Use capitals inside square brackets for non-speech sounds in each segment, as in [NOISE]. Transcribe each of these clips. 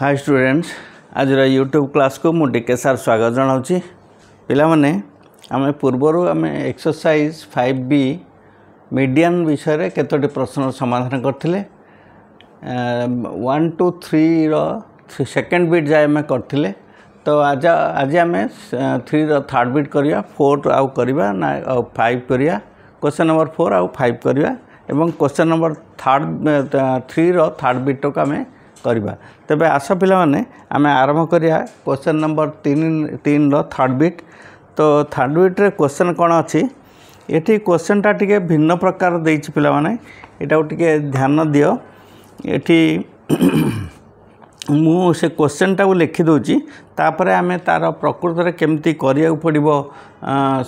high student ଆଜିର YouTube କ୍ଲାସ୍କୁ ମୁଁ ଡି କେ ସାର୍ ସ୍ୱାଗତ ଜଣାଉଛି ପିଲାମାନେ ଆମେ ପୂର୍ବରୁ ଆମେ ଏକ୍ସରସାଇଜ୍ ଫାଇଭ୍ ବି ମିଡ଼ିଆନ୍ ବିଷୟରେ କେତୋଟି ପ୍ରଶ୍ନର ସମାଧାନ କରିଥିଲେ ୱାନ୍ ଟୁ ଥ୍ରୀର ସେକେଣ୍ଡ ବିଟ୍ ଯାଏ ଆମେ କରିଥିଲେ ତ ଆଜି ଆଜି ଆମେ ଥ୍ରୀର ଥାର୍ଡ଼ ବିଟ୍ କରିବା ଫୋର୍ ଆଉ କରିବା ନା ଆଉ ଫାଇଭ୍ କରିବା କୋଶ୍ଚିନ୍ ନମ୍ବର ଫୋର୍ ଆଉ ଫାଇଭ୍ କରିବା ଏବଂ କୋଶ୍ଚିନ୍ ନମ୍ବର ଥାର୍ଡ଼ ଥ୍ରୀର ଥାର୍ଡ଼ ବିଟ୍କୁ ଆମେ କରିବା ତେବେ ଆସ ପିଲାମାନେ ଆମେ ଆରମ୍ଭ କରିବା କୋଶ୍ଚିନ୍ ନମ୍ବର ତିନି ତିନିର ଥାର୍ଡ଼ ବିଟ୍ ତ ଥାର୍ଡ଼ ବିଟ୍ରେ କୋଶ୍ଚିନ୍ କ'ଣ ଅଛି ଏଠି କୋଶ୍ଚିନ୍ଟା ଟିକିଏ ଭିନ୍ନ ପ୍ରକାର ଦେଇଛି ପିଲାମାନେ ଏଇଟାକୁ ଟିକିଏ ଧ୍ୟାନ ଦିଅ ଏଠି ମୁଁ ସେ କୋଶ୍ଚିନ୍ଟାକୁ ଲେଖିଦେଉଛି ତାପରେ ଆମେ ତା'ର ପ୍ରକୃତରେ କେମିତି କରିବାକୁ ପଡ଼ିବ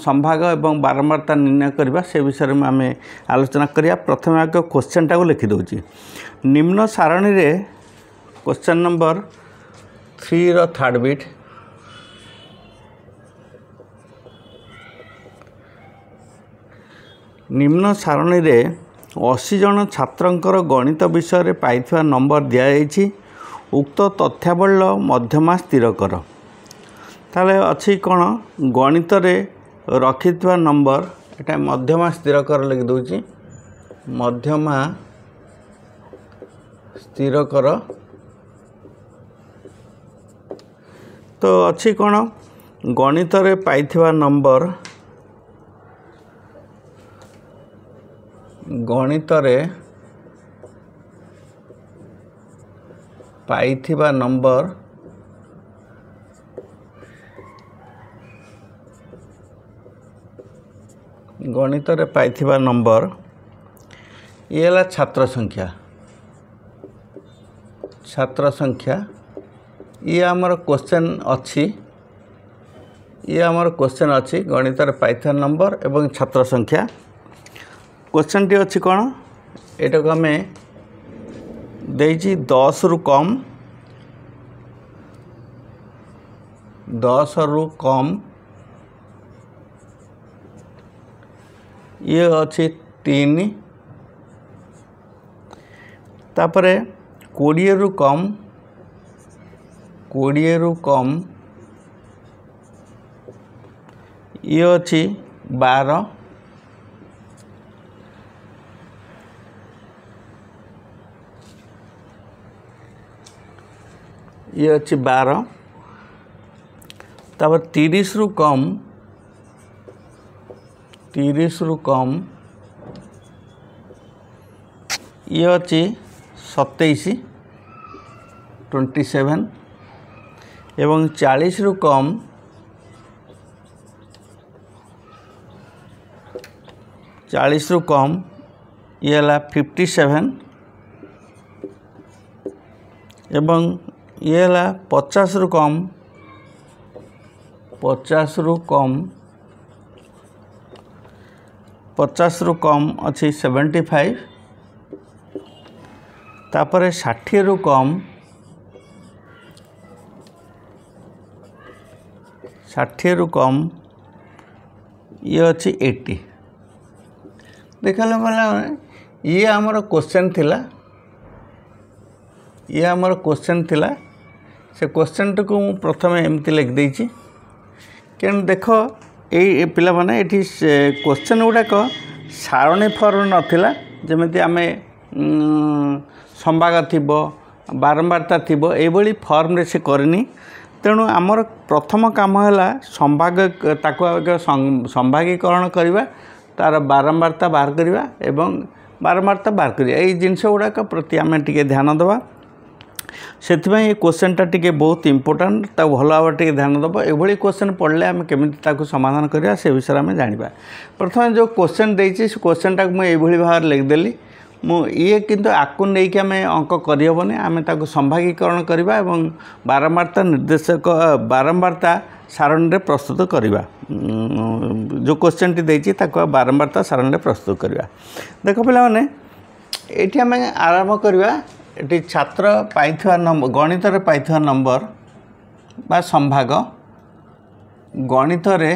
ସମ୍ଭାଗ ଏବଂ ବାରମ୍ବାରତା ନିର୍ଣ୍ଣୟ କରିବା ସେ ବିଷୟରେ ଆମେ ଆଲୋଚନା କରିବା ପ୍ରଥମେ ଆଗ କୋଶ୍ଚିନ୍ଟାକୁ ଲେଖିଦେଉଛି ନିମ୍ନ ସାରଣୀରେ question number three third bit निम्न सारणी रे अशी जन छात्रंकर गणित विषय रे पाइथवा नंबर दिया जाइछि उक्त तथ्यबल मध्यमा स्थिर कर ताले अछि कोन गणित रे रखितवा नंबर एटा मध्यमा स्थिर कर लिख दउछि मध्यमा स्थिर कर ତ ଅଛି କ'ଣ ଗଣିତରେ ପାଇଥିବା ନମ୍ବର ଗଣିତରେ ପାଇଥିବା ନମ୍ବର ଗଣିତରେ ପାଇଥିବା ନମ୍ବର ଇଏ ହେଲା ଛାତ୍ର ସଂଖ୍ୟା ଛାତ୍ର ସଂଖ୍ୟା ଇଏ ଆମର କ୍ୱେଶ୍ଚନ୍ ଅଛି ଇଏ ଆମର କ୍ୱେଶ୍ଚନ୍ ଅଛି ଗଣିତର ପାଇଥନ୍ ନମ୍ବର ଏବଂ ଛାତ୍ର ସଂଖ୍ୟା କ୍ୱେଶ୍ଚନ୍ଟି ଅଛି କ'ଣ ଏଇଟାକୁ ଆମେ ଦେଇଛି ଦଶରୁ କମ୍ ଦଶରୁ କମ୍ ଇଏ ଅଛି ତିନି ତାପରେ କୋଡ଼ିଏରୁ କମ୍ कोड़े रु कम ये अच्छी बार ये अच्छी बार तब तीस रु कम तीस रु कम ये अच्छी सतैश ट्वेंटी सेवेन এবং ଚାଳିଶରୁ କମ୍ ଚାଳିଶରୁ କମ୍ ଇଏ ହେଲା ଫିଫ୍ଟି ସେଭେନ୍ ଏବଂ ଇଏ ହେଲା ପଚାଶରୁ କମ୍ ପଚାଶରୁ କମ୍ ପଚାଶରୁ କମ୍ ଅଛି ସେଭେଣ୍ଟି ଫାଇଭ୍ ତାପରେ ଷାଠିଏରୁ କମ୍ ষାଠିଏରୁ କମ୍ ଇଏ ଅଛି ଏଇଟି ଦେଖିଲା ମାନେ ଇଏ ଆମର କୋଶ୍ଚେନ୍ ଥିଲା ଇଏ ଆମର କୋଶ୍ଚେନ୍ ଥିଲା ସେ କୋଶ୍ଚେନ୍ଟିକୁ ମୁଁ ପ୍ରଥମେ ଏମିତି ଲେଖିଦେଇଛି କିନ୍ତୁ ଦେଖ ଏଇ ପିଲାମାନେ ଏଠି କୋଶ୍ଚେନ୍ ଗୁଡ଼ାକ ସାରଣୀ ଫର୍ମ ନଥିଲା ଯେମିତି ଆମେ ସମ୍ବାଦ ଥିବ ବାରମ୍ବାରତା ଥିବ ଏଇଭଳି ଫର୍ମରେ ସେ କରିନି ତେଣୁ ଆମର ପ୍ରଥମ କାମ ହେଲା ସମ୍ଭାଗ ତାକୁ ଆଗ ସମ୍ଭାଗୀକରଣ କରିବା ତା'ର ବାରମ୍ବାରତା ବାହାର କରିବା ଏବଂ ବାରମ୍ବାରତା ବାହାର କରିବା ଏଇ ଜିନିଷ ଗୁଡ଼ାକ ପ୍ରତି ଆମେ ଟିକିଏ ଧ୍ୟାନ ଦେବା ସେଥିପାଇଁ ଏ କୋଶ୍ଚେନ୍ଟା ଟିକିଏ ବହୁତ ଇମ୍ପୋର୍ଟାଣ୍ଟ ତାକୁ ଭଲ ଭାବରେ ଟିକିଏ ଧ୍ୟାନ ଦେବ ଏଭଳି କୋଶ୍ଚେନ୍ ପଡ଼ିଲେ ଆମେ କେମିତି ତାକୁ ସମାଧାନ କରିବା ସେ ବିଷୟରେ ଆମେ ଜାଣିବା ପ୍ରଥମେ ଯେଉଁ କୋଶ୍ଚେନ୍ ଦେଇଛି ସେ କୋଶ୍ଚେନ୍ଟାକୁ ମୁଁ ଏଇଭଳି ଭାବରେ ଲେଖିଦେଲି ମୁଁ ଇଏ କିନ୍ତୁ ଆକୁ ନେଇକି ଆମେ ଅଙ୍କ କରିହେବନି ଆମେ ତାକୁ ସମ୍ଭାଗୀକରଣ କରିବା ଏବଂ ବାରମ୍ବାର୍ତ୍ତା ନିର୍ଦ୍ଦେଶକ ବାରମ୍ବାର୍ତ୍ତା ସାରଣୀରେ ପ୍ରସ୍ତୁତ କରିବା ଯେଉଁ କୋଶ୍ଚିନ୍ଟି ଦେଇଛି ତାକୁ ବାରମ୍ବାର୍ତ୍ତା ସାରଣୀରେ ପ୍ରସ୍ତୁତ କରିବା ଦେଖ ପିଲାମାନେ ଏଇଠି ଆମେ ଆରମ୍ଭ କରିବା ଏଠି ଛାତ୍ର ପାଇଥିବା ନମ୍ବର ଗଣିତରେ ପାଇଥିବା ନମ୍ବର ବା ସମ୍ଭାଗ ଗଣିତରେ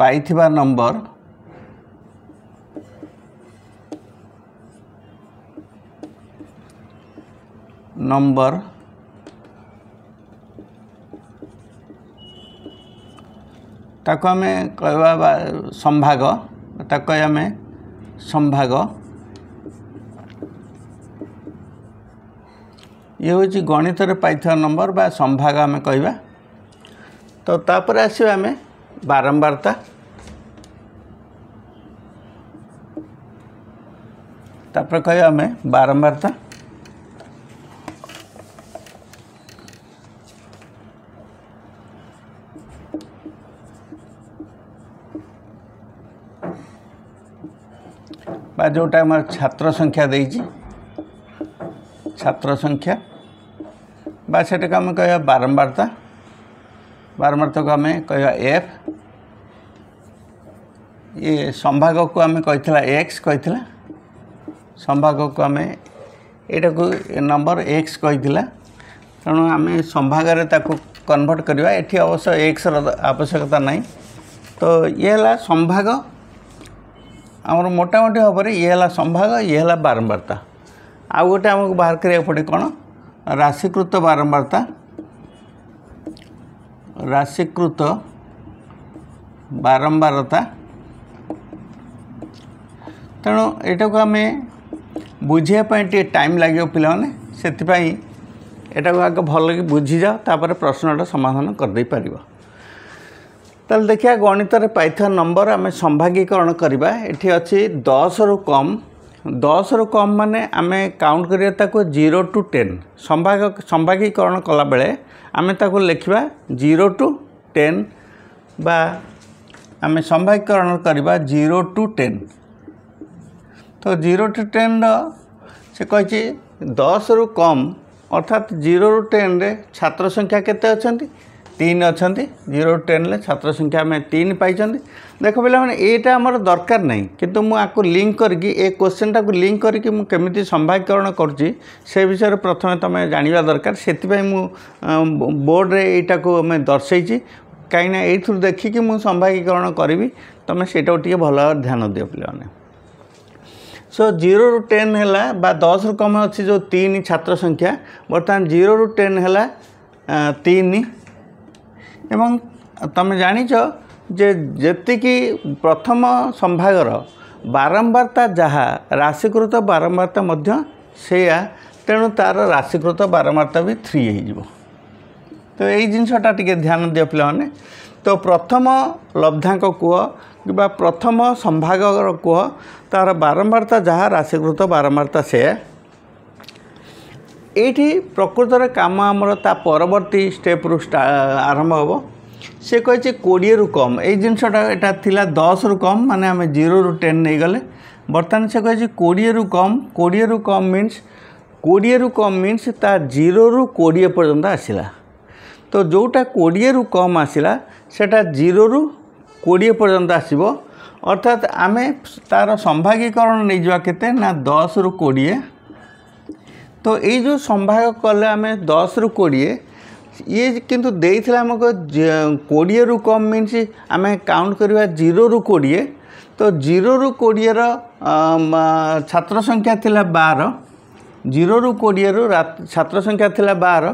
ପାଇଥିବା ନମ୍ବର नंबर ତାକୁ ଆମେ କହିବା ବା ସମ୍ଭାଗ ତାକୁ କହିବା ଆମେ ସମ୍ଭାଗ ଇଏ ହେଉଛି ଗଣିତରେ ପାଇଥିବା ନମ୍ବର ବା ସମ୍ଭାଗ ଆମେ କହିବା ତ ତାପରେ ଆସିବା ଆମେ ବାରମ୍ବାରତା ତାପରେ କହିବା ଆମେ ବାରମ୍ବାରତା जोटा छात्र संख्या दे छात्र संख्या बाटा आम कह बारंबारता बारंबारता को आम कह एफ ये संभाग को आम कही एक्स कही संभाग को आम यू नंबर एक्स कही तेणु आम संभाग कनभर्ट करवा अवश्य एक्स रवश्यकता नहीं तो ये संभाग ଆମର ମୋଟାମୋଟି ଭାବରେ ଇଏ ହେଲା ସମ୍ଭାଗ ଇଏ ହେଲା ବାରମ୍ବାରତା ଆଉ ଗୋଟେ ଆମକୁ ବାହାର କରିବାକୁ ପଡ଼େ କ'ଣ ରାଶିକୃତ ବାରମ୍ବାରତା ରାଶିକୃତ ବାରମ୍ବାରତା ତେଣୁ ଏଇଟାକୁ ଆମେ ବୁଝିବା ପାଇଁ ଟିକିଏ ଟାଇମ୍ ଲାଗିବ ପିଲାମାନେ ସେଥିପାଇଁ ଏଇଟାକୁ ଆଗ ଭଲକି ବୁଝିଯାଅ ତାପରେ ପ୍ରଶ୍ନଟା ସମାଧାନ କରିଦେଇପାରିବ ତାହେଲେ ଦେଖିବା ଗଣିତରେ ପାଇଥିବା ନମ୍ବର ଆମେ ସମ୍ଭାଗୀକରଣ କରିବା ଏଠି ଅଛି ଦଶରୁ କମ୍ ଦଶରୁ କମ୍ ମାନେ ଆମେ କାଉଣ୍ଟ କରିବା ତାକୁ ଜିରୋ ଟୁ ଟେନ୍ ସମ୍ଭାଗ ସମ୍ଭାଗୀକରଣ କଲାବେଳେ ଆମେ ତାକୁ ଲେଖିବା ଜିରୋ ଟୁ ଟେନ୍ ବା ଆମେ ସମ୍ଭାଗୀକରଣ କରିବା ଜିରୋ ଟୁ ଟେନ୍ ତ ଜିରୋ ଟୁ ଟେନ୍ର ସେ କହିଛି ଦଶରୁ କମ୍ ଅର୍ଥାତ୍ ଜିରୋରୁ ଟେନ୍ରେ ଛାତ୍ର ସଂଖ୍ୟା କେତେ ଅଛନ୍ତି तीन अच्छा जीरो टेन छात्र संख्या आम तीन पाई देख पे यहाँ आमर दरकार ना कि मुझे लिंक करके ए क्वेश्चन टाक लिंक करके मुझे संभागीकरण कर विषय प्रथम तुम जाना दरकार से बोर्ड्रे यटा को आम दर्शाई कहीं यूर देखिकी मुझे संभागीकरण करी तुम से भल ध्यान दि पे सो जीरो रु टेन है दस रु कम अच्छी जो तीन छात्र संख्या बर्तमान जीरो रु टेन है अं, तीन ଏବଂ ତୁମେ ଜାଣିଛ ଯେ ଯେତିକି ପ୍ରଥମ ସମ୍ଭାଗର ବାରମ୍ବାରତା ଯାହା ରାଶିକୃତ ବାରମ୍ବାରତା ମଧ୍ୟ ସେଇଆ ତେଣୁ ତା'ର ରାଶିକୃତ ବାରମ୍ବାରତା ବି ଥ୍ରୀ ହେଇଯିବ ତ ଏଇ ଜିନିଷଟା ଟିକେ ଧ୍ୟାନ ଦିଅ ପିଲାମାନେ ତ ପ୍ରଥମ ଲବ୍ଧାଙ୍କ କୁହ କିମ୍ବା ପ୍ରଥମ ସମ୍ଭାଗର କୁହ ତା'ର ବାରମ୍ବାରତା ଯାହା ରାଶିକୃତ ବାରମ୍ବାରତା ସେୟା ଏଇଠି ପ୍ରକୃତର କାମ ଆମର ତା ପରବର୍ତ୍ତୀ ଷ୍ଟେପ୍ରୁ ଆରମ୍ଭ ହେବ ସେ କହିଛି କୋଡ଼ିଏରୁ କମ୍ ଏଇ ଜିନିଷଟା ଏଇଟା ଥିଲା ଦଶରୁ କମ୍ ମାନେ ଆମେ ଜିରୋରୁ ଟେନ୍ ନେଇଗଲେ ବର୍ତ୍ତମାନ ସେ କହିଛି କୋଡ଼ିଏରୁ କମ୍ କୋଡ଼ିଏରୁ କମ୍ ମିନ୍ସ କୋଡ଼ିଏରୁ କମ୍ ମିନ୍ସ ତା ଜିରୋରୁ କୋଡ଼ିଏ ପର୍ଯ୍ୟନ୍ତ ଆସିଲା ତ ଯେଉଁଟା କୋଡ଼ିଏରୁ କମ୍ ଆସିଲା ସେଇଟା ଜିରୋରୁ କୋଡ଼ିଏ ପର୍ଯ୍ୟନ୍ତ ଆସିବ ଅର୍ଥାତ୍ ଆମେ ତା'ର ସମ୍ଭାଗୀକରଣ ନେଇଯିବା କେତେ ନା ଦଶରୁ କୋଡ଼ିଏ तो ये सम्भाग कले आम दस रु कोड़े ଇଏ କିନ୍ତୁ ଦେଇଥିଲା ଆମକୁ କୋଡ଼ିଏରୁ କମ୍ ମିନ୍ସ ଆମେ କାଉଣ୍ଟ କରିବା ଜିରୋରୁ କୋଡ଼ିଏ ତ ଜିରୋରୁ କୋଡ଼ିଏର ଛାତ୍ର ସଂଖ୍ୟା ଥିଲା ବାର ଜିରୋରୁ କୋଡ଼ିଏରୁ ଛାତ୍ର ସଂଖ୍ୟା ଥିଲା ବାର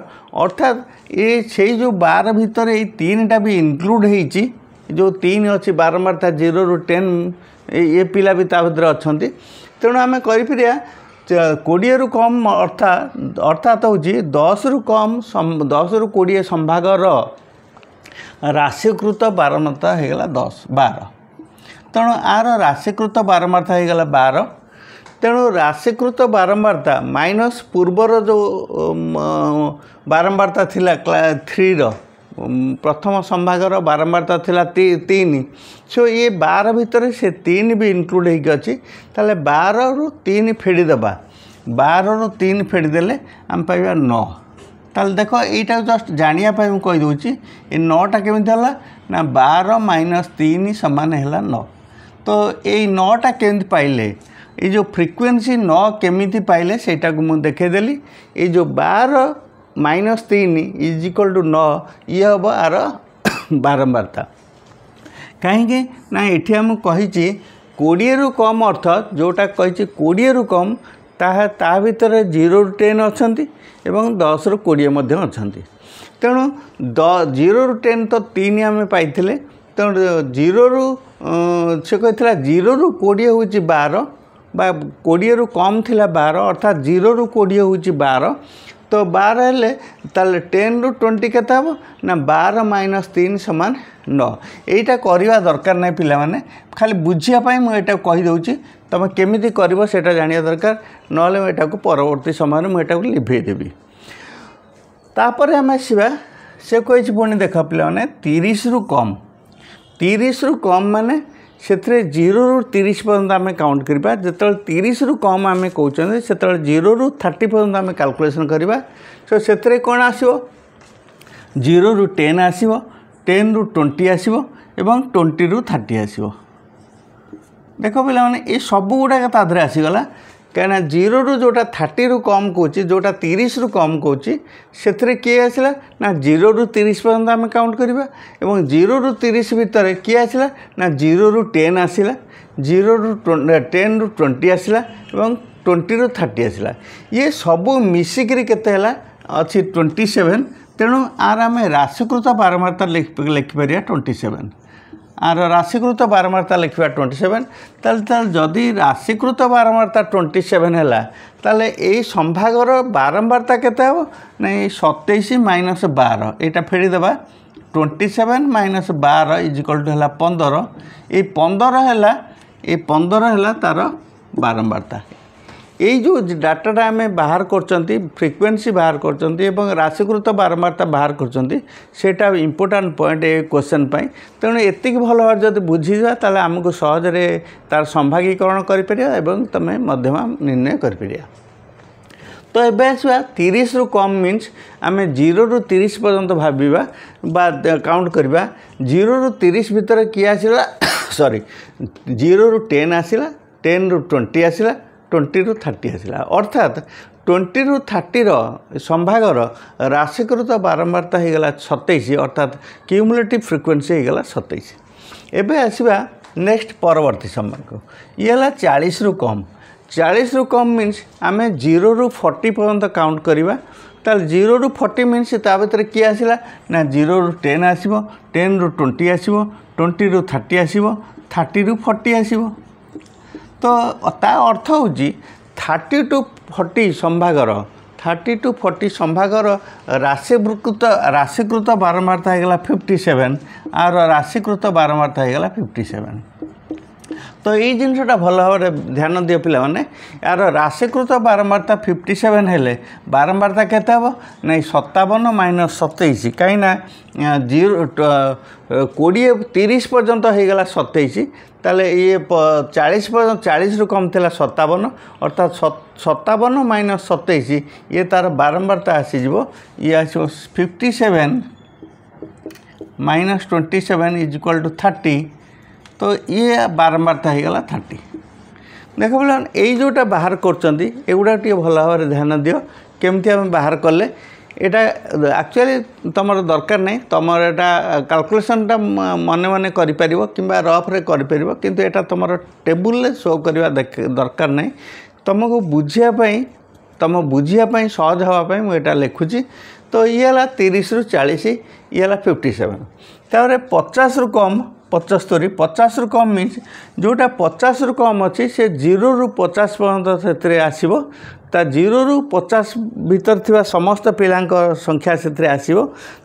ଅର୍ଥାତ ଏ ସେଇ ଯେଉଁ ବାର ଭିତରେ ଏଇ ତିନିଟା ବି ଇନକ୍ଲୁଡ଼ ହେଇଛି ଯେଉଁ ତିନି ଅଛି ବାରମ୍ବାର ତା ଜିରୋରୁ ଟେନ୍ ଏ ପିଲା ବି ତା ଭିତରେ ଅଛନ୍ତି ତେଣୁ ଆମେ କରିପାରିବା କୋଡ଼ିଏରୁ କମ୍ ଅର୍ଥାତ୍ ଅର୍ଥାତ୍ ହେଉଛି ଦଶରୁ କମ୍ ଦଶରୁ କୋଡ଼ିଏ ସମ୍ଭାଗର ରାଶିକୃତ ବାରମ୍ବାରତା ହୋଇଗଲା ଦଶ ବାର ତେଣୁ ଆର ରାଶିକୃତ ବାରମ୍ବାରତା ହୋଇଗଲା ବାର ତେଣୁ ରାଶିକୃତ ବାରମ୍ବାରତା ମାଇନସ୍ ପୂର୍ବର ଯେଉଁ ବାରମ୍ବାରତା ଥିଲା କ୍ଲା ଥ୍ରୀର ପ୍ରଥମ ସମ୍ଭାଗର ବାରମ୍ବାରତା ଥିଲା ତିନି ସୋ ଇଏ ବାର ଭିତରେ ସେ ତିନି ବି ଇନକ୍ଲୁଡ଼ ହେଇକି ଅଛି ତାହେଲେ ବାରରୁ ତିନି ଫେଡ଼ିଦେବା ବାରରୁ ତିନି ଫେଡ଼ିଦେଲେ ଆମେ ପାଇବା ନଅ ତାହେଲେ ଦେଖ ଏଇଟାକୁ ଜଷ୍ଟ ଜାଣିବା ପାଇଁ ମୁଁ କହିଦେଉଛି ଏ ନଅଟା କେମିତି ହେଲା ନା ବାର ମାଇନସ୍ ତିନି ସମାନ ହେଲା ନଅ ତ ଏଇ ନଅଟା କେମିତି ପାଇଲେ ଏଇ ଯେଉଁ ଫ୍ରିକ୍ୱେନ୍ସି ନଅ କେମିତି ପାଇଲେ ସେଇଟାକୁ ମୁଁ ଦେଖେଇଦେଲି ଏଇ ଯେଉଁ ବାର মাইনস তিন ইজ ইक्वल টু ন ইয়ে হব আর বারম্বারতা କାହିଁକି ନା ଏଠି ଆମକୁ କହିଛି କୋଡ଼ିଏରୁ କମ୍ ଅର୍ଥ ଯେଉଁଟା କହିଛି କୋଡ଼ିଏରୁ କମ୍ ତାହା ତା ଭିତରେ ଜିରୋରୁ ଟେନ୍ ଅଛନ୍ତି ଏବଂ ଦଶରୁ କୋଡ଼ିଏ ମଧ୍ୟ ଅଛନ୍ତି ତେଣୁ ଦ ଜିରୋରୁ ଟେନ୍ ତ ତିନି ଆମେ ପାଇଥିଲେ ତେଣୁ ଜିରୋରୁ ସେ କହିଥିଲା ଜିରୋରୁ କୋଡ଼ିଏ ହେଉଛି ବାର ବା କୋଡ଼ିଏରୁ କମ୍ ଥିଲା ବାର ଅର୍ଥାৎ ଜିରୋରୁ କୋଡ଼ିଏ ହେଉଛି ବାର तो बार हेल्ले ताले टेन रु ट्वेंटी के ना बार माइनस तीन सामान नौ यहाँ करवा दरकार ना पाने खाली बुझापी मुझे कहीदे तुम तो केमी कर जाना दरकार ना यहाँ परवर्त समय मुझे लिभेदेवी तापर आम आसवा से कही पुणी देख पे तीस रु कम तीस रु कम मानने ସେଥିରେ ଜିରୋରୁ ତିରିଶ ପର୍ଯ୍ୟନ୍ତ ଆମେ କାଉଣ୍ଟ କରିବା ଯେତେବେଳେ ତିରିଶରୁ କମ୍ ଆମେ କହୁଛନ୍ତି ସେତେବେଳେ ଜିରୋରୁ ଥାର୍ଟି ପର୍ଯ୍ୟନ୍ତ ଆମେ କାଲକୁଲେସନ୍ କରିବା ତ ସେଥିରେ କ'ଣ ଆସିବ ଜିରୋରୁ ଟେନ୍ ଆସିବ ଟେନ୍ରୁ ଟ୍ୱେଣ୍ଟି ଆସିବ ଏବଂ ଟ୍ୱେଣ୍ଟିରୁ ଥାର୍ଟି ଆସିବ ଦେଖ ପିଲାମାନେ ଏ ସବୁ ଗୁଡ଼ାକ ତା ଦେହରେ ଆସିଗଲା କାହିଁକିନା ଜିରୋରୁ ଯେଉଁଟା ଥାର୍ଟିରୁ କମ୍ କହୁଛି ଯେଉଁଟା ତିରିଶରୁ କମ୍ କହୁଛି ସେଥିରେ କିଏ ଆସିଲା ନା ଜିରୋରୁ ତିରିଶ ପର୍ଯ୍ୟନ୍ତ ଆମେ କାଉଣ୍ଟ କରିବା ଏବଂ ଜିରୋରୁ ତିରିଶ ଭିତରେ କିଏ ଆସିଲା ନା ଜିରୋରୁ ଟେନ୍ ଆସିଲା ଜିରୋରୁ ଟେନ୍ରୁ ଟ୍ୱେଣ୍ଟି ଆସିଲା ଏବଂ ଟ୍ୱେଣ୍ଟିରୁ ଥାର୍ଟି ଆସିଲା ଇଏ ସବୁ ମିଶିକିରି କେତେ ହେଲା ଅଛି ଟ୍ୱେଣ୍ଟି ସେଭେନ୍ ତେଣୁ ଆର ଆମେ ହ୍ରାସକୃତ ବାରମ୍ବାରତା ଲେଖିପାରିବା ଟ୍ୱେଣ୍ଟି ସେଭେନ୍ আর রাশিকৃত বারমার্তা লিখবা টোয়েন্টি সেভেন তাহলে তাহলে যদি রাশিকৃত বারমার্তা টোয়েন্টি সেভেন হলা তাহলে এই সম্ভাগর বারম্বারতা কেতে হব না এই সতেইশ মাইনস বার এইটা দেবা টোয়েন্টি সেভেন মাইনস বার ইজিকাল টু হল পনেরো এই পনেরো হল এই পনেরো হল তার বারম্বারতা এই ଯେଉଁ ଡାଟାଟା ଆମେ ବାହାର କରୁଛନ୍ତି ଫ୍ରିକ୍ୱେନ୍ସି ବାହାର କରୁଛନ୍ତି ଏବଂ ରାଶିକୃତ ବାରମ୍ବାରତା ବାହାର କରୁଛନ୍ତି ସେଇଟା ଇମ୍ପୋର୍ଟାଣ୍ଟ ପଏଣ୍ଟ ଏ କ୍ୱେଶ୍ଚନ୍ ପାଇଁ ତେଣୁ ଏତିକି ଭଲ ଭାବରେ ଯଦି ବୁଝିଯିବା ତାହେଲେ ଆମକୁ ସହଜରେ ତା'ର ସମ୍ଭାଗୀକରଣ କରିପାରିବା ଏବଂ ତୁମେ ମଧ୍ୟମା ନିର୍ଣ୍ଣୟ କରିପାରିବା ତ ଏବେ ଆସିବା ତିରିଶରୁ କମ୍ ମିନ୍ସ ଆମେ ଜିରୋରୁ ତିରିଶ ପର୍ଯ୍ୟନ୍ତ ଭାବିବା ବା କାଉଣ୍ଟ କରିବା ଜିରୋରୁ ତିରିଶ ଭିତରେ କିଏ ଆସିଲା ସରି ଜିରୋରୁ ଟେନ୍ ଆସିଲା ଟେନ୍ରୁ ଟ୍ୱେଣ୍ଟି ଆସିଲା ଟ୍ୱେଣ୍ଟିରୁ ଥାର୍ଟି ଆସିଲା ଅର୍ଥାତ୍ ଟ୍ୱେଣ୍ଟିରୁ ଥାର୍ଟିର ସମ୍ଭାଗର ରାଶିକୃତ ବାରମ୍ବାରତା ହୋଇଗଲା ସତେଇଶ ଅର୍ଥାତ୍ କ୍ୟୁମୁଲେଟିଭ୍ ଫ୍ରିକ୍ୱେନ୍ସି ହୋଇଗଲା ସତେଇଶ ଏବେ ଆସିବା ନେକ୍ସଟ ପରବର୍ତ୍ତୀ ସମ୍ଭାଗ ଇଏ ହେଲା ଚାଳିଶରୁ କମ୍ ଚାଳିଶରୁ କମ୍ ମିନ୍ସ ଆମେ ଜିରୋରୁ ଫର୍ଟି ପର୍ଯ୍ୟନ୍ତ କାଉଣ୍ଟ କରିବା ତାହେଲେ ଜିରୋରୁ ଫର୍ଟି ମିନ୍ସ ତା ଭିତରେ କିଏ ଆସିଲା ନା ଜିରୋରୁ ଟେନ୍ ଆସିବ ଟେନ୍ରୁ ଟ୍ୱେଣ୍ଟି ଆସିବ ଟ୍ୱେଣ୍ଟିରୁ ଥାର୍ଟି ଆସିବ ଥାର୍ଟିରୁ ଫର୍ଟି ଆସିବ ତ ତା ଅର୍ଥ ହେଉଛି ଥାର୍ଟି ଟୁ ଫର୍ଟି ସମ୍ଭାଗର ଥାର୍ଟି ଟୁ ଫର୍ଟି ସମ୍ଭାଗର ରାଶିକୃତ ରାଶିକୃତ ବାରମ୍ବାରତା ହେଇଗଲା ଫିଫ୍ଟି ସେଭେନ୍ ଆର ରାଶିକୃତ ବାରମ୍ବାରତା ହେଇଗଲା ଫିଫ୍ଟି ସେଭେନ୍ তো ଏଇ ଜିନିଷଟା ଭଲ ଭାବରେ ଧ୍ୟାନ ଦିଅ ପିଲାମାନେ ଏହାର ରାଶିକୃତ ବାରମ୍ବାରତା ଫିଫ୍ଟି ସେଭେନ୍ ହେଲେ ବାରମ୍ବାରତା କେତେ ହେବ ନାଇଁ ସତାବନ ମାଇନସ୍ ସତେଇଶ କାହିଁକିନା ଜିରୋ କୋଡ଼ିଏ ତିରିଶ ପର୍ଯ୍ୟନ୍ତ ହୋଇଗଲା ସତେଇଶ ତାହେଲେ ଇଏ ଚାଳିଶ ପର୍ଯ୍ୟନ୍ତ ଚାଳିଶରୁ କମ୍ ଥିଲା ସତାବନ ଅର୍ଥାତ୍ ସତାବନ ମାଇନସ୍ ସତେଇଶ ଇଏ ତା'ର ବାରମ୍ବାରତା ଆସିଯିବ ଇଏ ଆସିବ fifty seven minus twenty seven is equal to thirty তো ইয়ে ବାରମ୍ବାରଟା ହେଇଗଲା ଥାର୍ଟି ଦେଖ ପିଲାମାନେ ଏଇ ଯେଉଁଟା ବାହାର କରୁଛନ୍ତି ଏଗୁଡ଼ାକ ଟିକେ ଭଲ ଭାବରେ ଧ୍ୟାନ ଦିଅ କେମିତି ଆମେ ବାହାର କଲେ ଏଇଟା ଆକ୍ଚୁଆଲି ତୁମର ଦରକାର ନାହିଁ ତୁମର ଏଇଟା କାଲକୁଲେସନ୍ଟା ମନେ ମନେ କରିପାରିବ କିମ୍ବା ରଫ୍ରେ କରିପାରିବ କିନ୍ତୁ ଏଇଟା ତୁମର ଟେବୁଲ୍ରେ ଶୋ କରିବା ଦରକାର ନାହିଁ ତୁମକୁ ବୁଝିବା ପାଇଁ ତୁମ ବୁଝିବା ପାଇଁ ସହଜ ହେବା ପାଇଁ ମୁଁ ଏଇଟା ଲେଖୁଛି ତ ଇଏ ହେଲା ତିରିଶରୁ ଚାଳିଶ ଇଏ ହେଲା ଫିଫ୍ଟି ସେଭେନ୍ ତାପରେ ପଚାଶରୁ କମ୍ ପଚସ୍ତରୀ ପଚାଶରୁ କମ୍ ମିନ୍ସ ଯେଉଁଟା ପଚାଶରୁ କମ୍ ଅଛି ସେ ଜିରୋରୁ ପଚାଶ ପର୍ଯ୍ୟନ୍ତ ସେଥିରେ ଆସିବ ତା ଜିରୋରୁ ପଚାଶ ଭିତରେ ଥିବା ସମସ୍ତ ପିଲାଙ୍କ ସଂଖ୍ୟା ସେଥିରେ ଆସିବ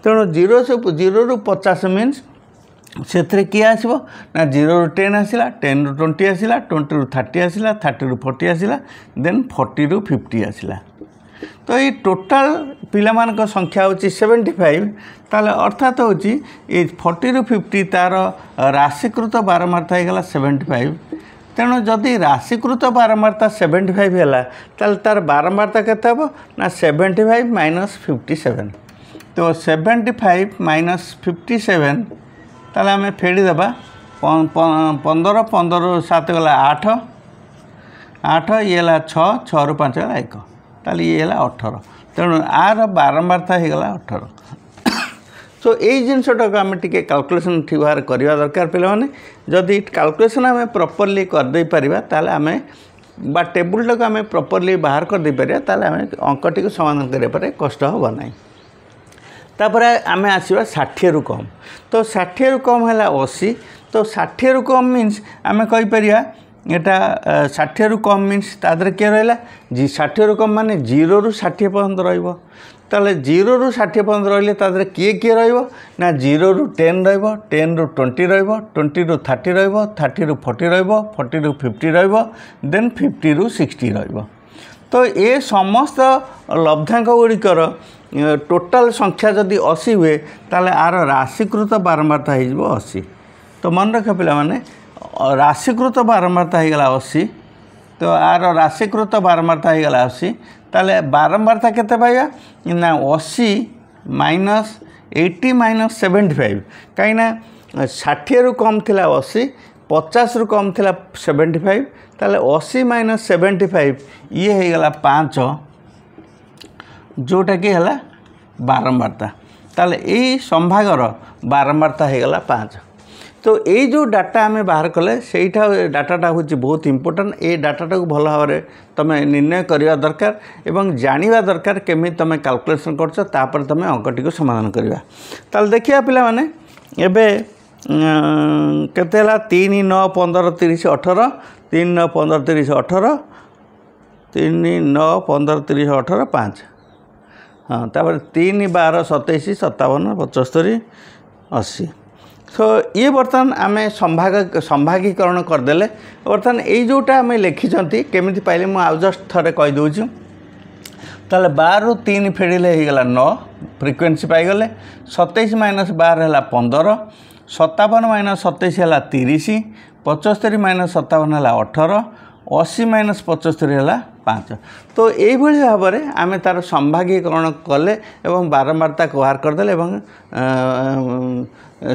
ତେଣୁ ଜିରୋ ସେ ଜିରୋରୁ ପଚାଶ ମିନ୍ସ ସେଥିରେ କିଏ ଆସିବ ନା ଜିରୋରୁ ଟେନ୍ ଆସିଲା ଟେନ୍ରୁ ଟ୍ୱେଣ୍ଟି ଆସିଲା ଟ୍ୱେଣ୍ଟିରୁ ଥାର୍ଟି ଆସିଲା ଥାର୍ଟିରୁ ଫର୍ଟି ଆସିଲା ଦେନ୍ ଫର୍ଟିରୁ ଫିଫ୍ଟି ଆସିଲା ତ ଏଇ ଟୋଟାଲ୍ ପିଲାମାନଙ୍କ ସଂଖ୍ୟା ହେଉଛି ସେଭେଣ୍ଟି ଫାଇଭ୍ ତାହେଲେ ଅର୍ଥାତ୍ ହେଉଛି ଏ ଫର୍ଟିରୁ ଫିଫ୍ଟି ତା'ର ରାଶିକୃତ ବାରମ୍ବାରତା ହେଇଗଲା ସେଭେଣ୍ଟି ଫାଇଭ୍ ତେଣୁ ଯଦି ରାଶିକୃତ ବାରମ୍ବାରତା ସେଭେଣ୍ଟି ଫାଇଭ୍ ହେଲା ତାହେଲେ ତା'ର ବାରମ୍ବାରତା କେତେ ହେବ ନା seventy five minus fifty seven ତ seventy five minus fifty seven ତାହେଲେ ଆମେ ଫେଡ଼ିଦେବା ପନ୍ଦର ପନ୍ଦରରୁ ସାତ ଗଲା ଆଠ ଆଠ ଇଏ ହେଲା ଛଅ ଛଅରୁ ପାଞ୍ଚ ହେଲା ଏକ ତାହେଲେ ଇଏ ହେଲା ଅଠର ତେଣୁ ଆର ବାରମ୍ବାରତା ହେଇଗଲା ଅଠର ସୋ ଏଇ ଜିନିଷଟାକୁ ଆମେ ଟିକିଏ କାଲକୁଲେସନ୍ ଠିକ୍ ଭାବରେ କରିବା ଦରକାର ପିଲାମାନେ ଯଦି କାଲକୁଲେସନ୍ ଆମେ ପ୍ରପର୍ଲି କରିଦେଇପାରିବା ତାହେଲେ ଆମେ ବା ଟେବୁଲ୍ଟାକୁ ଆମେ ପ୍ରପର୍ଲି ବାହାର କରିଦେଇପାରିବା ତାହେଲେ ଆମେ ଅଙ୍କଟିକୁ ସମାଧାନ କରିବା ପରେ କଷ୍ଟ ହେବ ନାହିଁ ତାପରେ ଆମେ ଆସିବା ଷାଠିଏରୁ କମ୍ ତ ଷାଠିଏରୁ କମ୍ ହେଲା ଅଶୀ ତ ଷାଠିଏରୁ କମ୍ ମିନ୍ସ ଆମେ କହିପାରିବା ଏଇଟା ଷାଠିଏରୁ କମ୍ ମିନ୍ସ ତା ଦେହରେ କିଏ ରହିଲା ଷାଠିଏରୁ କମ୍ ମାନେ ଜିରୋରୁ ଷାଠିଏ ପର୍ଯ୍ୟନ୍ତ ରହିବ ତାହେଲେ ଜିରୋରୁ ଷାଠିଏ ପର୍ଯ୍ୟନ୍ତ ରହିଲେ ତା ଦେହରେ କିଏ କିଏ ରହିବ ନା ଜିରୋରୁ ଟେନ୍ ରହିବ ଟେନ୍ରୁ ଟ୍ୱେଣ୍ଟି ରହିବ ଟ୍ୱେଣ୍ଟିରୁ ଥାର୍ଟି ରହିବ ଥାର୍ଟିରୁ ଫର୍ଟି ରହିବ ଫର୍ଟିରୁ ଫିଫ୍ଟି ରହିବ ଦେନ୍ ଫିଫ୍ଟିରୁ ସିକ୍ସଟି ରହିବ ତ ଏ ସମସ୍ତ ଲବ୍ଧାଙ୍କ ଗୁଡ଼ିକର ଟୋଟାଲ୍ ସଂଖ୍ୟା ଯଦି ଅଶୀ ହୁଏ ତାହେଲେ ଆର ରାଶିକୃତ ବାରମ୍ବାରତା ହୋଇଯିବ ଅଶୀ ତ ମନେ ରଖ ପିଲାମାନେ ରାଶିକୃତ ବାରମ୍ବାରତା ହେଇଗଲା ଅଶୀ ତ ଆର ରାଶିକୃତ ବାରମ୍ବାରତା ହେଇଗଲା ଅଶୀ ତାହେଲେ ବାରମ୍ବାରତା କେତେ ପାଇବା ନା ଅଶୀ minus eighty minus seventy five କାହିଁକିନା ଷାଠିଏରୁ କମ୍ ଥିଲା ଅଶୀ ପଚାଶରୁ କମ୍ ଥିଲା ସେଭେଣ୍ଟି ଫାଇଭ୍ ତାହେଲେ ଅଶୀ ମାଇନସ୍ ସେଭେଣ୍ଟି ଫାଇଭ୍ ଇଏ ହେଇଗଲା ପାଞ୍ଚ ଯେଉଁଟାକି ହେଲା ବାରମ୍ବାରତା ତାହେଲେ ଏଇ ସମ୍ଭାଗର ବାରମ୍ବାରତା ହେଇଗଲା ପାଞ୍ଚ তো এই ଯେଉଁ ଡାଟା ଆମେ ବାହାର କଲେ ସେଇଟା ଡାଟାଟା ହେଉଛି ବହୁତ ଇମ୍ପୋର୍ଟାଣ୍ଟ ଏ ଡାଟାଟାକୁ ଭଲ ଭାବରେ ତୁମେ ନିର୍ଣ୍ଣୟ କରିବା ଦରକାର ଏବଂ ଜାଣିବା ଦରକାର କେମିତି ତୁମେ କାଲକୁଲେସନ୍ କରୁଛ ତାପରେ ତୁମେ ଅଙ୍କଟିକୁ ସମାଧାନ କରିବା ତାହେଲେ ଦେଖିବା ପିଲାମାନେ ଏବେ କେତେ ହେଲା ତିନି ନଅ ପନ୍ଦର ତିରିଶ ଅଠର ତିନି ନଅ ପନ୍ଦର ତିରିଶ ଅଠର ତିନି ନଅ ପନ୍ଦର ତିରିଶ ଅଠର ପାଞ୍ଚ ହଁ ତାପରେ ତିନି ବାର ସତେଇଶ ସତାବନ ପଞ୍ଚସ୍ତରୀ ଅଶୀ ସୋ ଇଏ ବର୍ତ୍ତମାନ ଆମେ ସମ୍ଭାଗ ସମ୍ଭାଗୀକରଣ କରିଦେଲେ ବର୍ତ୍ତମାନ ଏଇ ଯେଉଁଟା ଆମେ ଲେଖିଛନ୍ତି କେମିତି ପାଇଲେ ମୁଁ ଆଉ ଜଷ୍ଟ ଥରେ କହିଦେଉଛି ତାହେଲେ ବାରରୁ ତିନି ଫେଡ଼ିଲେ ହେଇଗଲା ନଅ ଫ୍ରିକ୍ୱେନ୍ସି ପାଇଗଲେ ସତେଇଶ ମାଇନସ୍ ବାର ହେଲା ପନ୍ଦର ସତାବନ ମାଇନସ୍ ସତେଇଶ ହେଲା ତିରିଶ ପଞ୍ଚସ୍ତରୀ ମାଇନସ୍ ସତାବନ ହେଲା ଅଠର ଅଶୀ ମାଇନସ୍ ପଞ୍ଚସ୍ତରୀ ହେଲା ପାଞ୍ଚ ତ ଏଇଭଳି ଭାବରେ ଆମେ ତା'ର ସମ୍ଭାଗୀକରଣ କଲେ ଏବଂ ବାରମ୍ବାର ତାକୁ ବାହାର କରିଦେଲେ ଏବଂ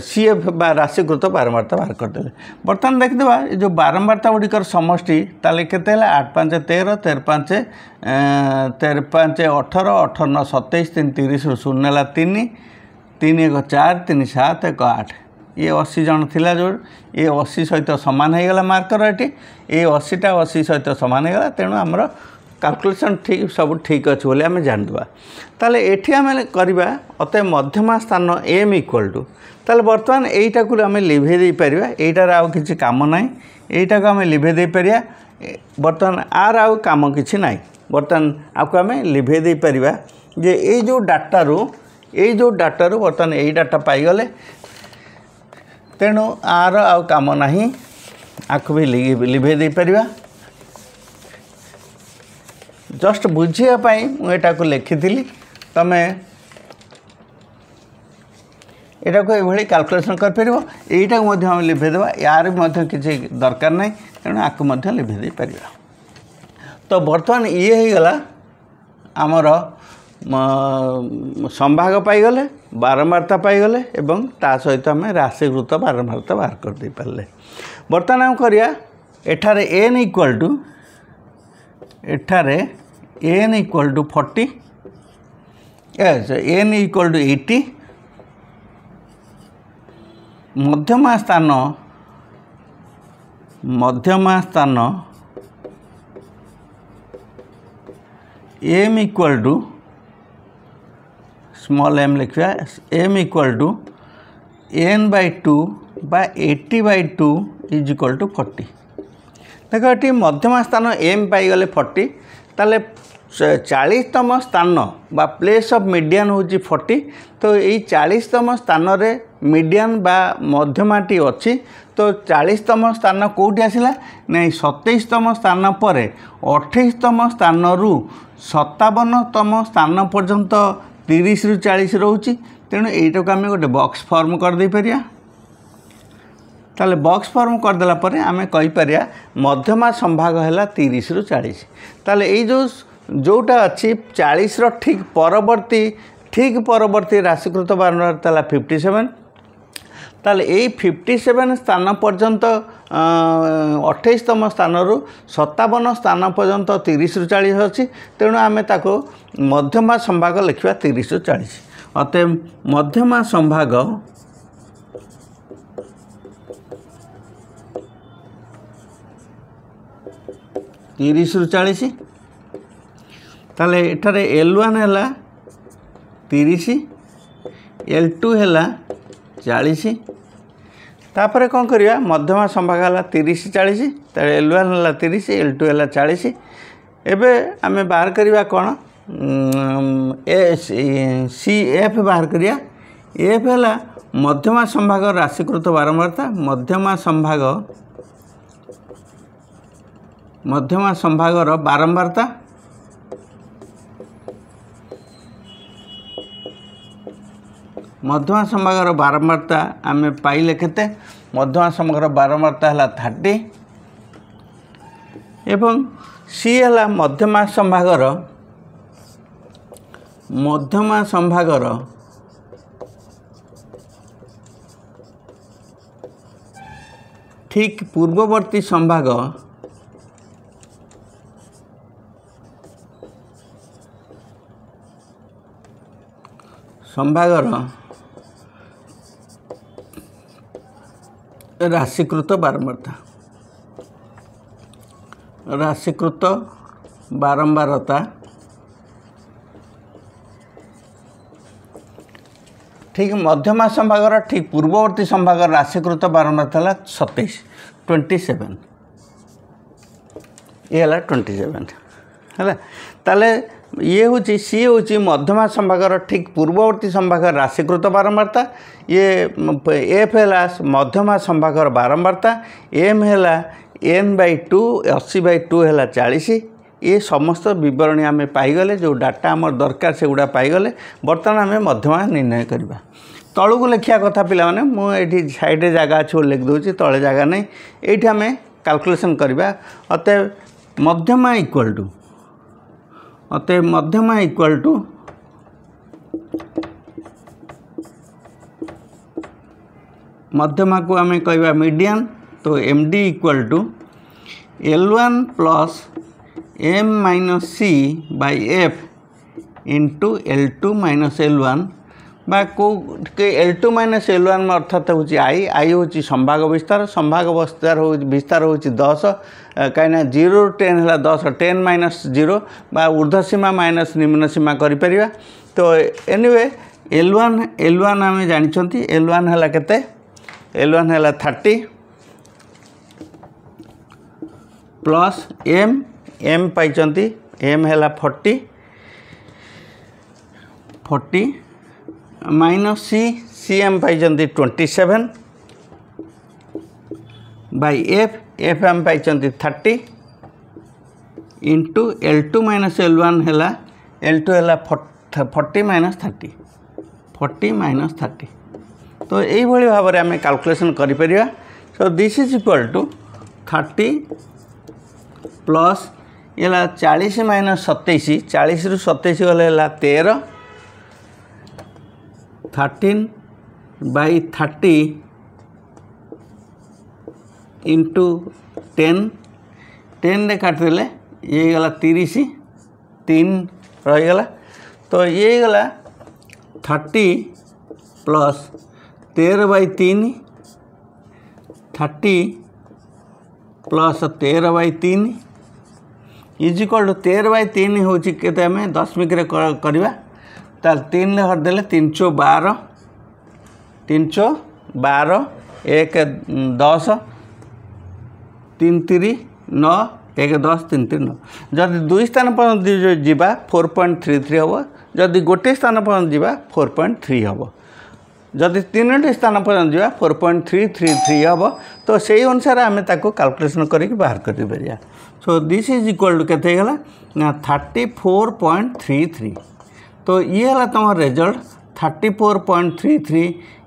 ସିଏ ବା ରାଶିକୃତ ବାରମ୍ବାରତା ବାହାର କରିଦେଲେ ବର୍ତ୍ତମାନ ଦେଖିଦେବା ଏ ଯେଉଁ ବାରମ୍ବାରତା ଗୁଡ଼ିକର ସମଷ୍ଟି ତାହେଲେ କେତେ ହେଲା ଆଠ ପାଞ୍ଚ ତେର ତେର ପାଞ୍ଚ ତେର ପାଞ୍ଚ ଅଠର ଅଠର ନଅ ସତେଇଶ ତିନି ତିରିଶରୁ ଶୂନ ହେଲା ତିନି ତିନି ଏକ ଚାରି ତିନି ସାତ ଏକ ଆଠ ଇଏ ଅଶୀ ଜଣ ଥିଲା ଯେଉଁ ଏ ଅଶୀ ସହିତ ସମାନ ହୋଇଗଲା ମାର୍କର ଏଠି ଏ ଅଶୀଟା ଅଶୀ ସହିତ ସମାନ ହୋଇଗଲା ତେଣୁ ଆମର କାଲକୁଲେସନ୍ ଠିକ୍ ସବୁ ଠିକ୍ ଅଛି ବୋଲି ଆମେ ଜାଣିଦେବା ତାହେଲେ ଏଠି ଆମେ କରିବା ଅତେ ମଧ୍ୟମା ସ୍ଥାନ ଏମ୍ ଇକ୍ୱାଲ୍ ଟୁ তাহলে বর্তমান এইটাକୁ ଆମେ ଲିଭେଇ ଦେଇପାରିବା ଏଇଟାର ଆଉ କିଛି କାମ ନାହିଁ ଏଇଟାକୁ ଆମେ ଲିଭେଇ ଦେଇପାରିବା ବର୍ତ୍ତମାନ ଆର ଆଉ କାମ କିଛି ନାହିଁ ବର୍ତ୍ତମାନ ଆକୁ ଆମେ ଲିଭେଇ ଦେଇପାରିବା ଯେ ଏଇ ଯେଉଁ ଡାଟାରୁ ଏଇ ଯେଉଁ ଡାଟାରୁ ବର୍ତ୍ତମାନ ଏଇ ଡାଟା ପାଇଗଲେ ତେଣୁ ଆର ଆଉ କାମ ନାହିଁ ଆକୁ ବି ଲିଭେଇ ଦେଇପାରିବା ଜଷ୍ଟ ବୁଝିବା ପାଇଁ ମୁଁ ଏଟାକୁ ଲେଖିଥିଲି ତୁମେ ଏଇଟାକୁ ଏଭଳି କାଲକୁଲେସନ୍ କରିପାରିବ ଏଇଟାକୁ ମଧ୍ୟ ଆମେ ଲିଭେଇଦେବା ୟାର ବି ମଧ୍ୟ କିଛି ଦରକାର ନାହିଁ ତେଣୁ ଆକୁ ମଧ୍ୟ ଲିଭେଇ ଦେଇପାରିବା ତ ବର୍ତ୍ତମାନ ଇଏ ହେଇଗଲା ଆମର ସମ୍ଭାଗ ପାଇଗଲେ ବାରମ୍ବାରତା ପାଇଗଲେ ଏବଂ ତା ସହିତ ଆମେ ରାଶିକୃତ ବାରମ୍ବାରତା ବାହାର କରିଦେଇପାରିଲେ ବର୍ତ୍ତମାନ ଆମେ କରିବା ଏଠାରେ ଏନ୍ ଇକ୍ୱାଲ୍ ଟୁ ଏଠାରେ ଏନ୍ ଇକ୍ୱାଲ୍ ଟୁ ଫର୍ଟି ଏ ଏନ୍ ଇକ୍ୱାଲ୍ ଟୁ ଏଇଟି ମଧ୍ୟମା ସ୍ଥାନ ମଧ୍ୟମା ସ୍ଥାନ M equal to small M लिखा M equal to N by two बा eighty by two is equal to forty देख ये मध्यमा स्थान एम पाईगले फर्टी तेल ଚାଳିଶତମ ସ୍ଥାନ ବା ପ୍ଲେସ୍ ଅଫ୍ ମିଡ଼ିଆନ୍ ହେଉଛି ଫର୍ଟି ତ ଏଇ ଚାଳିଶତମ ସ୍ଥାନରେ ମିଡ଼ିଆନ୍ ବା ମଧ୍ୟମାଟି ଅଛି ତ ଚାଳିଶତମ ସ୍ଥାନ କେଉଁଠି ଆସିଲା ନାଇଁ ସତେଇଶତମ ସ୍ଥାନ ପରେ ଅଠେଇଶତମ ସ୍ଥାନରୁ ସତାବନତମ ସ୍ଥାନ ପର୍ଯ୍ୟନ୍ତ ତିରିଶରୁ ଚାଳିଶ ରହୁଛି ତେଣୁ ଏଇଟାକୁ ଆମେ ଗୋଟେ ବକ୍ସ ଫର୍ମ କରିଦେଇପାରିବା তাহলে বক্স ফর্ম করেদেলা পরে আমি কইপারা মধ্যমা সম্ভাগ হল তিরিশ রু চাশ তাহলে এই যে ଯେଉଁଟା ଅଛି ଚାଳିଶର ଠିକ୍ ପରବର୍ତ୍ତୀ ଠିକ୍ ପରବର୍ତ୍ତୀ ରାଶିକୃତ ବାରମ୍ବାର ତାହେଲେ ଫିଫ୍ଟି ସେଭେନ୍ ତାହେଲେ ଏଇ ଫିଫ୍ଟି ସେଭେନ୍ ସ୍ଥାନ ପର୍ଯ୍ୟନ୍ତ ଅଠେଇଶତମ ସ୍ଥାନରୁ ସତାବନ ସ୍ଥାନ ପର୍ଯ୍ୟନ୍ତ ତିରିଶରୁ ଚାଳିଶ ଅଛି ତେଣୁ ଆମେ ତାକୁ ମଧ୍ୟମା ସମ୍ଭାଗ ଲେଖିବା ତିରିଶରୁ ଚାଳିଶ ଅତେ ମଧ୍ୟମା ସମ୍ଭାଗ ତିରିଶରୁ ଚାଳିଶ ତାହେଲେ ଏଠାରେ ଏଲ୍ ୱାନ୍ ହେଲା ତିରିଶ ଏଲ୍ ଟୁ ହେଲା ଚାଳିଶ ତାପରେ କ'ଣ କରିବା ମଧ୍ୟମା ସମ୍ଭାଗ ହେଲା ତିରିଶ ଚାଳିଶ ତାହେଲେ ଏଲ୍ ୱାନ୍ ହେଲା ତିରିଶ ଏଲ୍ ଟୁ ହେଲା ଚାଳିଶ ଏବେ ଆମେ ବାହାର କରିବା କ'ଣ ଏ ସି ଏଫ୍ ବାହାର କରିବା ଏଫ୍ ହେଲା ମଧ୍ୟମା ସମ୍ଭାଗ ରାଶିକୃତ ବାରମ୍ବାରତା ମଧ୍ୟମା ସମ୍ଭାଗ ମଧ୍ୟମା ସମ୍ଭାଗର ବାରମ୍ବାରତା ମଧୁମା ସମାଗର ବାରମ୍ବାରତା ଆମେ ପାଇଲେ କେତେ ମଧୁମା ସମାଗର ବାରମ୍ବାରତା ହେଲା ଥାର୍ଟି ଏବଂ ସିଏ ହେଲା ମଧ୍ୟମା ସମ୍ଭାଗର ମଧ୍ୟମା ସମ୍ଭାଗର ଠିକ ପୂର୍ବବର୍ତ୍ତୀ ସମ୍ଭାଗ ସମ୍ଭାଗର ରାଶିକୃତ ବାରମ୍ବାରତା ରାଶିକୃତ ବାରମ୍ବାରତା ଠିକ୍ ମଧ୍ୟମା ସମ୍ଭାଗର ଠିକ୍ ପୂର୍ବବର୍ତ୍ତୀ ସମ୍ଭାଗର ରାଶିକୃତ ବାରମ୍ବାରତା ହେଲା ସତେଇଶ ଟ୍ୱେଣ୍ଟି ସେଭେନ୍ ଇଏ ହେଲା ଟ୍ୱେଣ୍ଟି ସେଭେନ୍ ହେଲା ତାହେଲେ ଇଏ ହେଉଛି ସିଏ ହେଉଛି ମଧ୍ୟମା ସମ୍ଭାଗର ଠିକ୍ ପୂର୍ବବର୍ତ୍ତୀ ସମ୍ଭାଗର ରାଶିକୃତ ବାରମ୍ବାର୍ତ୍ତା ଇଏ ଏଫ୍ ହେଲା ମଧ୍ୟମା ସମ୍ଭାଗର ବାରମ୍ବାର୍ତ୍ତା ଏମ୍ ହେଲା ଏନ୍ ବାଇ ଟୁ ଅଶୀ ବାଇ ଟୁ ହେଲା ଚାଳିଶ ଏ ସମସ୍ତ ବିବରଣୀ ଆମେ ପାଇଗଲେ ଯେଉଁ ଡାଟା ଆମର ଦରକାର ସେଗୁଡ଼ା ପାଇଗଲେ ବର୍ତ୍ତମାନ ଆମେ ମଧ୍ୟମା ନିର୍ଣ୍ଣୟ କରିବା ତଳକୁ ଲେଖିବା କଥା ପିଲାମାନେ ମୁଁ ଏଠି ସାଇଡ଼୍ରେ ଜାଗା ଅଛି ବୋଲି ଲେଖିଦେଉଛି ତଳେ ଜାଗା ନାହିଁ ଏଇଠି ଆମେ କାଲକୁଲେସନ୍ କରିବା ଅତଏବ ମଧ୍ୟମା ଇକ୍ୱାଲ୍ ଟୁ अतः मध्यमा इक्वल टू मध्यमा को आम कह मीडियम तो M D equal to L one plus M minus C by F into L two minus L one ବା କେଉଁ L two minus L one ଅର୍ଥାତ୍ ହେଉଛି ଆଇ ଆଇ ହେଉଛି ସମ୍ଭାଗ ବିସ୍ତାର ସମ୍ଭାଗ ବିସ୍ତାର ହେଉଛି ବିସ୍ତାର ହେଉଛି ଦଶ କାହିଁକିନା ଜିରୋ ଟେନ୍ ହେଲା ଦଶ ଟେନ୍ ମାଇନସ୍ ଜିରୋ ବା ଉର୍ଦ୍ଧ୍ୱ ସୀମା ମାଇନସ୍ ନିମ୍ନ ସୀମା କରିପାରିବା ତ anyway L one L one ଆମେ ଜାଣିଛନ୍ତି ଏଲ୍ ୱାନ୍ ହେଲା କେତେ ଏଲ୍ ୱାନ୍ ହେଲା ଥାର୍ଟି ପ୍ଲସ୍ ଏମ୍ ଏମ୍ ପାଇଛନ୍ତି ଏମ୍ ହେଲା forty forty minus C C M पाई twenty seven by F F M पाई thirty into L two minus L one है एल टू है forty minus thirty forty minus thirty तो यही भाव में आम कालकुलेसन कर so this is equal to thirty plus ये चालीस माइनस सतैश चालीस रु सतैश गेर तेरह thirteen by thirty into ten ten काटदे ये गला तीस तीन रहीगला तो ये गला थर्टी प्लस तेर बै तीन थर्टी प्लस तेर बै तीन इजिकल टू तेरह बै तीन हूँ के दशमिक करवा तीन ने हर देले तीन चौ बारह तीन चौ बारह एक दस तीन तीरी नौ एक दस तीन तीन नौ जदि दुई स्थान पर्यटन जावा फोर पॉइंट थ्री थ्री हम जदि गोटे स्थान पर्यटन जावा फोर पॉइंट थ्री हम जदि तीनो स्थान पर्यटन जा four point three three three हम तो से अनुसार आम कालकुलेसन करके बाहर कर दिस इज इक्वाल टू के thirty four point three three तो ये तुम result thirty four point three three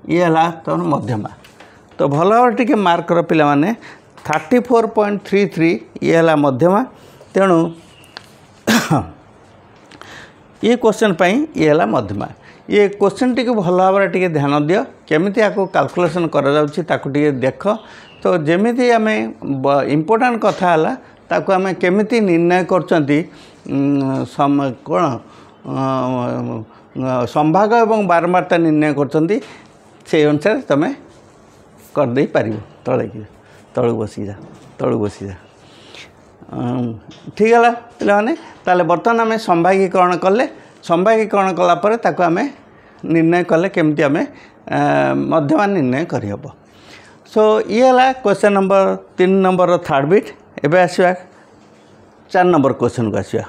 ये है तुम मध्यमा तो भल भाव टी मार्क कर पाने thirty four point three three ये है मध्यमा तेणु [COUGHS] ये क्वेश्चन पर ये है मध्यमा ये क्वेश्चन टी भल भाव ध्यान दि केमी आपको कालकुलेसन कर देख तो जमी आम इम्पोर्टाट कथा ताको आम केमी निर्णय कर कौन ସମ୍ଭାଗ ଏବଂ ବାରମ୍ବାରତା ନିର୍ଣ୍ଣୟ କରୁଛନ୍ତି ସେଇ ଅନୁସାରେ ତୁମେ କରିଦେଇପାରିବ ତଳେକି ତଳକୁ ବସିଯା ତଳକୁ ବସିଯା ଠିକ୍ ହେଲା ପିଲାମାନେ ତାହେଲେ ବର୍ତ୍ତମାନ ଆମେ ସମ୍ଭାଗୀକରଣ କଲେ ସମ୍ଭାଗୀକରଣ କଲା ପରେ ତାକୁ ଆମେ ନିର୍ଣ୍ଣୟ କଲେ କେମିତି ଆମେ ମଧ୍ୟମାନ ନିର୍ଣ୍ଣୟ କରିହେବ ସୋ ଇଏ ହେଲା କ୍ୱେଶ୍ଚନ୍ ନମ୍ବର ତିନି ନମ୍ବରର ଥାର୍ଡ଼ ବିଟ୍ ଏବେ ଆସିବା ଚାରି ନମ୍ବର କ୍ୱେଶ୍ଚନ୍କୁ ଆସିବା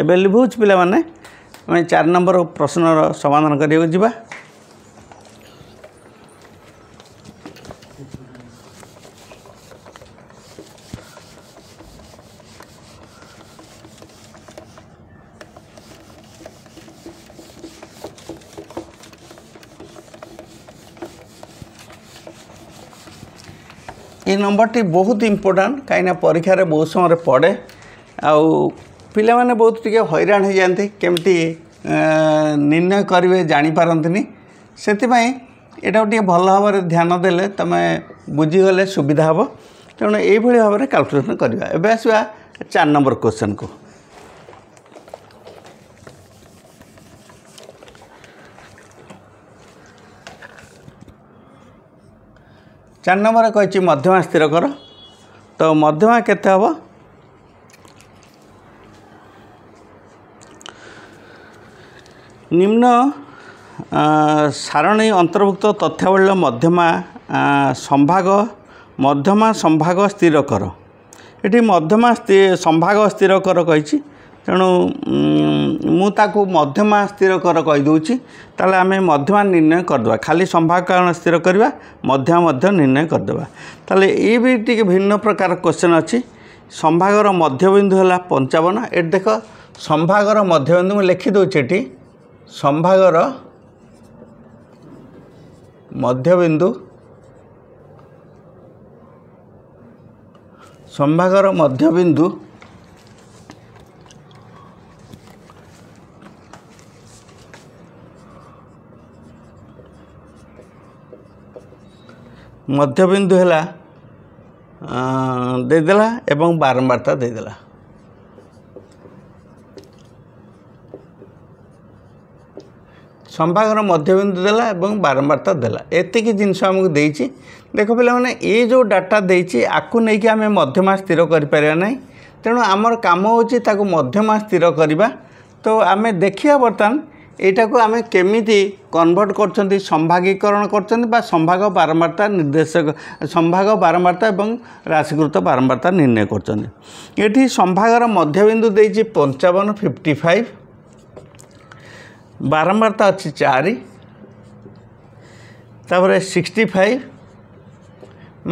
ଏବେ ଲିଭାଉଛି ପିଲାମାନେ ଆମେ ଚାରି ନମ୍ବର ପ୍ରଶ୍ନର ସମାଧାନ କରିବାକୁ ଯିବା ଏ ନମ୍ବରଟି ବହୁତ ଇମ୍ପୋର୍ଟାଣ୍ଟ କାହିଁକିନା ପରୀକ୍ଷାରେ ବହୁତ ସମୟରେ ପଡ଼େ ଆଉ ପିଲାମାନେ ବହୁତ ଟିକେ ହଇରାଣ ହୋଇଯାଆନ୍ତି କେମିତି ନିର୍ଣ୍ଣୟ କରିବେ ଜାଣିପାରନ୍ତିନି ସେଥିପାଇଁ ଏଇଟାକୁ ଟିକେ ଭଲ ଭାବରେ ଧ୍ୟାନ ଦେଲେ ତୁମେ ବୁଝିଗଲେ ସୁବିଧା ହେବ ତେଣୁ ଏଇଭଳି ଭାବରେ କାଲକୁଲେସନ୍ କରିବା ଏବେ ଆସିବା ଚାରି ନମ୍ବର କ୍ୱେଶ୍ଚନ୍କୁ ଚାରି ନମ୍ବର କହିଛି ମଧ୍ୟମା ସ୍ଥିର କର ତ ମଧ୍ୟମା କେତେ ହେବ ନିମ୍ନ ସାରଣୀ ଅନ୍ତର୍ଭୁକ୍ତ ତଥ୍ୟାବଳୀ ମଧ୍ୟମା ସମ୍ଭାଗ ମଧ୍ୟମା ସମ୍ଭାଗ ସ୍ଥିର କର ଏଠି ମଧ୍ୟମା ସମ୍ଭାଗ ସ୍ଥିର କର କହିଛି ତେଣୁ ମୁଁ ତାକୁ ମଧ୍ୟମା ସ୍ଥିର କର କହିଦେଉଛି ତାହେଲେ ଆମେ ମଧ୍ୟମା ନିର୍ଣ୍ଣୟ କରିଦେବା ଖାଲି ସମ୍ଭାଗ କାରଣ ସ୍ଥିର କରିବା ମଧ୍ୟମା ମଧ୍ୟ ନିର୍ଣ୍ଣୟ କରିଦେବା ତାହେଲେ ଏ ବି ଟିକେ ଭିନ୍ନ ପ୍ରକାର କୋଶ୍ଚିନ୍ ଅଛି ସମ୍ଭାଗର ମଧ୍ୟବିନ୍ଦୁ ହେଲା ପଞ୍ଚାବନ ଏଠି ଦେଖ ସମ୍ଭାଗର ମଧ୍ୟବିନ୍ଦୁ ମୁଁ ଲେଖିଦେଉଛି ଏଠି ସମ୍ଭାଗର ମଧ୍ୟବିନ୍ଦୁ ସମ୍ଭାଗର ମଧ୍ୟବିନ୍ଦୁ ମଧ୍ୟବିନ୍ଦୁ ହେଲା ଦେଇଦେଲା ଏବଂ ବାରମ୍ବାରତା ଦେଇଦେଲା ସମ୍ଭାଗର ମଧ୍ୟବିନ୍ଦୁ ଦେଲା ଏବଂ ବାରମ୍ବାରତା ଦେଲା ଏତିକି ଜିନିଷ ଆମକୁ ଦେଇଛି ଦେଖ ପିଲାମାନେ ଏ ଯେଉଁ ଡାଟା ଦେଇଛି ଆକୁ ନେଇକି ଆମେ ମଧ୍ୟମା ସ୍ଥିର କରିପାରିବା ନାହିଁ ତେଣୁ ଆମର କାମ ହେଉଛି ତାକୁ ମଧ୍ୟମା ସ୍ଥିର କରିବା ତ ଆମେ ଦେଖିବା ବର୍ତ୍ତମାନ ଏଇଟାକୁ ଆମେ କେମିତି କନଭର୍ଟ କରୁଛନ୍ତି ସମ୍ଭାଗୀକରଣ କରୁଛନ୍ତି ବା ସମ୍ଭାଗ ବାରମ୍ବାରତା ନିର୍ଦ୍ଦେଶକ ସମ୍ଭାଗ ବାରମ୍ବାରତା ଏବଂ ରାଶିକୃତ ବାରମ୍ବାରତା ନିର୍ଣ୍ଣୟ କରୁଛନ୍ତି ଏଠି ସମ୍ଭାଗର ମଧ୍ୟବିନ୍ଦୁ ଦେଇଛି ପଞ୍ଚାବନ ଫିଫ୍ଟି ଫାଇଭ୍ ବାରମ୍ବାରତା ଅଛି ଚାରି ତାପରେ ସିକ୍ସଟି ଫାଇଭ୍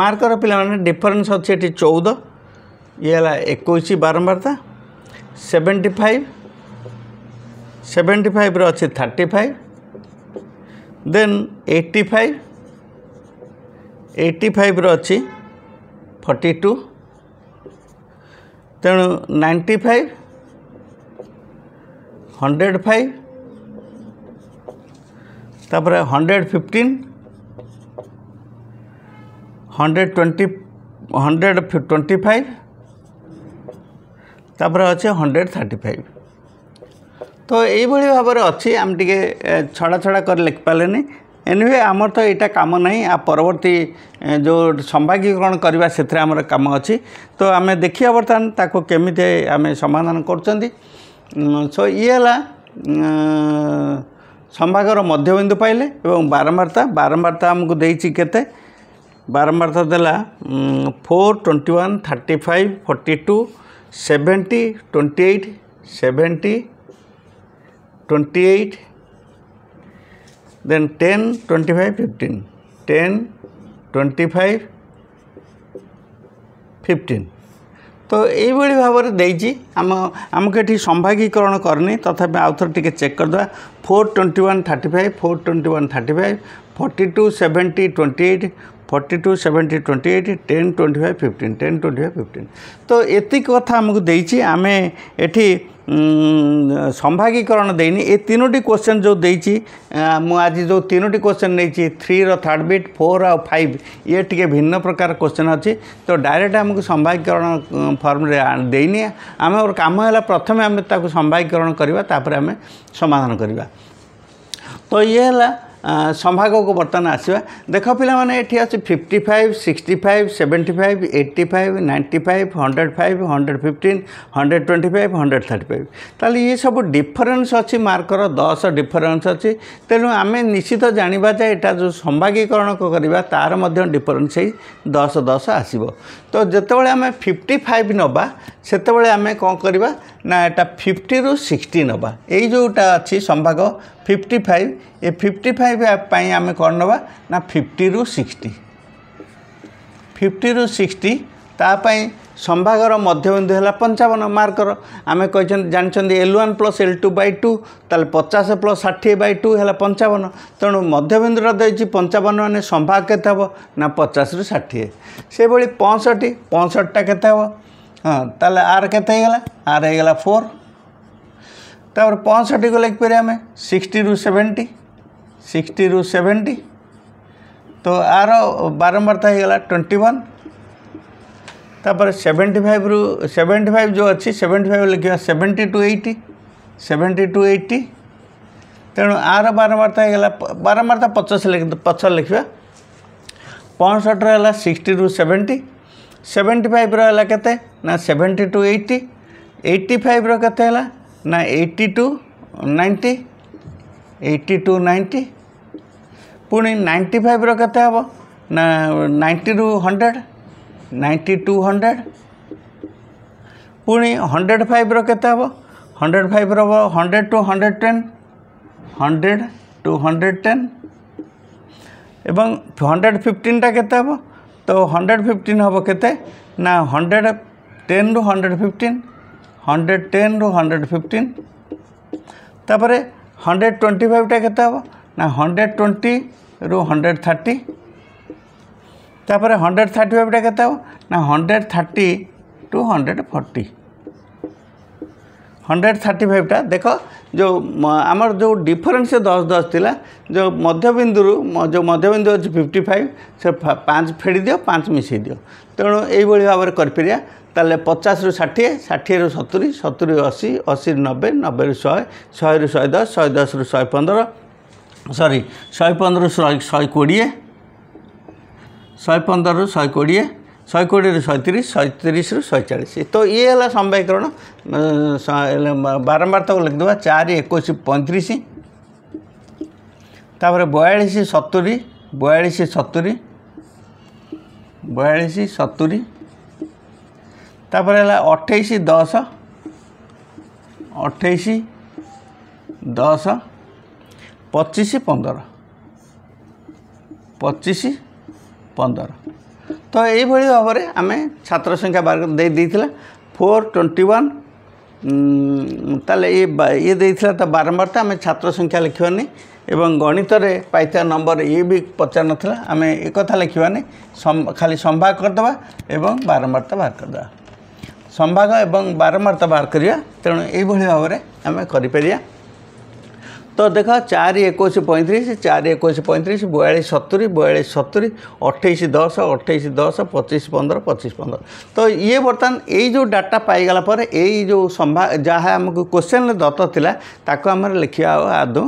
ମାର୍କର ପିଲାମାନେ ଡିଫରେନ୍ସ ଅଛି ଏଠି ଚଉଦ ଇଏ ହେଲା ଏକୋଇଶ ବାରମ୍ବାରତା ସେଭେଣ୍ଟି ଫାଇଭ୍ ସେଭେଣ୍ଟି ଫାଇଭ୍ର ଅଛି thirty five then eighty five eighty ଫାଇଭ୍ର ଅଛି ଫର୍ଟି ଟୁ ତେଣୁ ନାଇଣ୍ଟି ଫାଇଭ୍ ହଣ୍ଡ୍ରେଡ଼ ଫାଇଭ୍ তারপরে hundred fifteen hundred twenty hundred twenty five তারপরে আছে হান্ড্রেড থার্টি ফাইভ তো এইভাবে ভাবে অছি আমি টিকে ছড়া ছড়া করে লেখিপারেনি এনিওয়ে আমার তো এটা কাম না পরবর্তী যে সম্ভাগীকরণ করা সে আমার কাম অছি তো আমি দেখি বর্তমান তাকে কেমিতে আমি সমাধান করছেন সো ইয়ে হল ସମ୍ଭାଗର ମଧ୍ୟବିନ୍ଦୁ ପାଇଲେ ଏବଂ ବାରମ୍ବାରତା ବାରମ୍ବାରତା ଆମକୁ ଦେଇଛି କେତେ ବାରମ୍ବାରତା ଦେଲା four twenty one thirty five forty two seventy twenty eight seventy twenty eight then ten twenty five fifteen ten twenty five fifteen ତ ଏଇଭଳି ଭାବରେ ଦେଇଛି ଆମ ଆମକୁ ଏଠି ସମ୍ଭାଗୀକରଣ କରିନି ତଥାପି ଆଉ ଥରେ ଟିକେ ଚେକ୍ କରିଦେବା four twenty one thirty five four twenty one thirty five forty two seventy twenty eight forty two seventy twenty eight ten twenty five fifteen ten twenty five fifteen ତ ଏତିକି କଥା ଆମକୁ ଦେଇଛି ଆମେ ଏଠି ସମ୍ଭାଗୀକରଣ ଦେଇନି ଏ ତିନୋଟି କୋଶ୍ଚିନ୍ ଯେଉଁ ଦେଇଛି ମୁଁ ଆଜି ଯେଉଁ ତିନୋଟି କୋଶ୍ଚିନ୍ ନେଇଛି ଥ୍ରୀର ଥାର୍ଡ଼ ବିଟ୍ ଫୋର୍ ଆଉ ଫାଇଭ୍ ଇଏ ଟିକିଏ ଭିନ୍ନ ପ୍ରକାର କୋଶ୍ଚିନ୍ ଅଛି ତ ଡାଇରେକ୍ଟ ଆମକୁ ସମ୍ଭାଗୀକରଣ ଫର୍ମରେ ଦେଇନି ଆମର କାମ ହେଲା ପ୍ରଥମେ ଆମେ ତାକୁ ସମ୍ଭାଗୀକରଣ କରିବା ତା'ପରେ ଆମେ ସମାଧାନ କରିବା ତ ଇଏ ହେଲା ସମ୍ଭାଗକୁ ବର୍ତ୍ତମାନ ଆସିବା ଦେଖ ପିଲାମାନେ ଏଠି ଅଛି fifty five sixty five seventy five eighty five ninety five hundred five hundred fifteen hundred twenty five hundred thirty five ତାହେଲେ ଇଏ ସବୁ ଡିଫରେନ୍ସ ଅଛି ମାର୍କର ଦଶ ଡିଫରେନ୍ସ ଅଛି ତେଣୁ ଆମେ ନିଶ୍ଚିତ ଜାଣିବା ଯେ ଏଇଟା ଯେଉଁ ସମ୍ଭାଗୀକରଣ କରିବା ତା'ର ମଧ୍ୟ ଡିଫରେନ୍ସ ହେଇ ଦଶ ଦଶ ଆସିବ ତ ଯେତେବେଳେ ଆମେ ଫିଫ୍ଟି ଫାଇଭ୍ ନେବା ସେତେବେଳେ ଆମେ କ'ଣ କରିବା ନା ଏଇଟା ଫିଫ୍ଟିରୁ ସିକ୍ସଟି ନେବା ଏଇ ଯେଉଁଟା ଅଛି ସମ୍ଭାଗ ফিফটি ফাইভ এ ফিফটি ফাইভ পাই আমি କ'ଣ ନେବା ନା ଫିଫ୍ଟିରୁ ସିକ୍ସଟି ଫିଫ୍ଟିରୁ ସିକ୍ସଟି ତା ପାଇଁ ସମ୍ଭାଗର ମଧ୍ୟବିନ୍ଦୁ ହେଲା ପଞ୍ଚାବନ ମାର୍କର ଆମେ କହିଛନ୍ତି ଜାଣିଛନ୍ତି L one plus L two by two ତାହେଲେ ପଚାଶ ପ୍ଲସ୍ ଷାଠିଏ ବାଇ ଟୁ ହେଲା ପଞ୍ଚାବନ ତେଣୁ ମଧ୍ୟବିନ୍ଦୁର ଦେଇଛି ପଞ୍ଚାବନ ମାନେ ସମ୍ଭାଗ କେତେ ହେବ ନା ପଚାଶରୁ ଷାଠିଏ ସେଭଳି ପଞ୍ଚଷଠି ପଞ୍ଚଷଠିଟା କେତେ ହେବ ହଁ ତାହେଲେ ଆର୍ କେତେ ହେଇଗଲା ଆର୍ ହେଇଗଲା ଫୋର୍ तापर पंचठी को लिखिपर आम सिक्सटी रु सेवेन्टी सिक्सटी रु सेवेन्टी तो आरो बारंबारता होगा ट्वेंटी वन तापर सेवेन्टी फाइव रु सेवेन्टी फाइव जो अच्छी सेवेन्टी फाइव लिखा seventy two eighty seventy two eighty तेणु आर बारंबारता होगा बारंबारता पचास पचर लिखा पंसठ रहा सिक्सटी रु सेवेन्टी सेवेन्टी फाइव रहा के seventy two eighty eighty five रत ना eighty two ninety eighty two ninety पुणी नाइंटी फाइव रत हे ना नाइन्टी रु हंड्रेड नाइंटी टू हंड्रेड पुणी हंड्रेड फाइव रत हंड्रेड फाइव हम hundred two hundred ten hundred two hundred ten एवं हंड्रेड फिफ्टनटा के हंड्रेड फिफ्टन हम के ना हंड्रेड टेन रु हंड्रेड फिफ्टन হন্ড্রেড টেন্রু হন্ড্রেড ফিফটিন তাপরে হন্ড্রেড টোয়েন্টি ফাইভটা কেতে হব না হন্ড্রেড টোয়েন্টিরু হন্ড্রেড থার্টি তাপরে হন্ড্রেড থার্টি ফাইভটা কেতে হব না hundred thirty two hundred forty hundred thirty ফাইভটা দেখ যে আমার যে ডিফরেন্স দশ দশ লা যে মধ্যবিন্দুর যে মধ্যবিন্দু হচ্ছে ফিফটি ফাইভ সে পাঁচ ফেড়ি দিও পাঁচ মিশাই দিও তেমন এইভাবে ভাবে করে तले पचास र षिए ष सतुरी सतुरी असी असी नब्बे नब्बे शय रु शसु शपर सरी शपन्दरु शोड शरु शोड शोडि सैतिरि सयचालिस त इहालीकरण बारम्बार त लेखिदेव चार एकस पैँतिस तयालिस सतुरी बयास सतुरी बयाालिस सतुरी ତାପରେ ହେଲା ଅଠେଇଶ ଦଶ ଅଠେଇଶ ଦଶ ପଚିଶ ପନ୍ଦର ପଚିଶ ପନ୍ଦର ତ ଏଇଭଳି ଭାବରେ ଆମେ ଛାତ୍ର ସଂଖ୍ୟା ଦେଇ ଦେଇଥିଲା ଫୋର୍ ଟ୍ୱେଣ୍ଟି ୱାନ୍ ତାହେଲେ ଇଏ ଇଏ ଦେଇଥିଲା ତ ବାରମ୍ବାର ତ ଆମେ ଛାତ୍ର ସଂଖ୍ୟା ଲେଖିବାନି ଏବଂ ଗଣିତରେ ପାଇଥିବା ନମ୍ବର ଇଏ ବି ପଚାରିନଥିଲା ଆମେ ଏକଥା ଲେଖିବାନି ଖାଲି ସମ୍ଭାଗ କରିଦେବା ଏବଂ ବାରମ୍ବାର ତ ବାହାର କରିଦେବା ସମ୍ଭାଗ ଏବଂ ବାରମ୍ବାର ତ ବାହାର କରିବା ତେଣୁ ଏଇଭଳି ଭାବରେ ଆମେ କରିପାରିବା ତ ଦେଖ ଚାରି ଏକୋଇଶ ପଇଁତିରିଶ ଚାରି ଏକୋଇଶ ପଇଁତିରିଶ ବୟାଳିଶ ସତୁରୀ ବୟାଳିଶ ସତୁରୀ ଅଠେଇଶ ଦଶ ଅଠେଇଶ ଦଶ ପଚିଶ ପନ୍ଦର ପଚିଶ ପନ୍ଦର ତ ଇଏ ବର୍ତ୍ତମାନ ଏଇ ଯେଉଁ ଡାଟା ପାଇଗଲା ପରେ ଏଇ ଯେଉଁ ସମ୍ଭା ଯାହା ଆମକୁ କୋଶ୍ଚିନ୍ରେ ଦତ୍ତ ଥିଲା ତାକୁ ଆମର ଲେଖିବା ଆଦୌ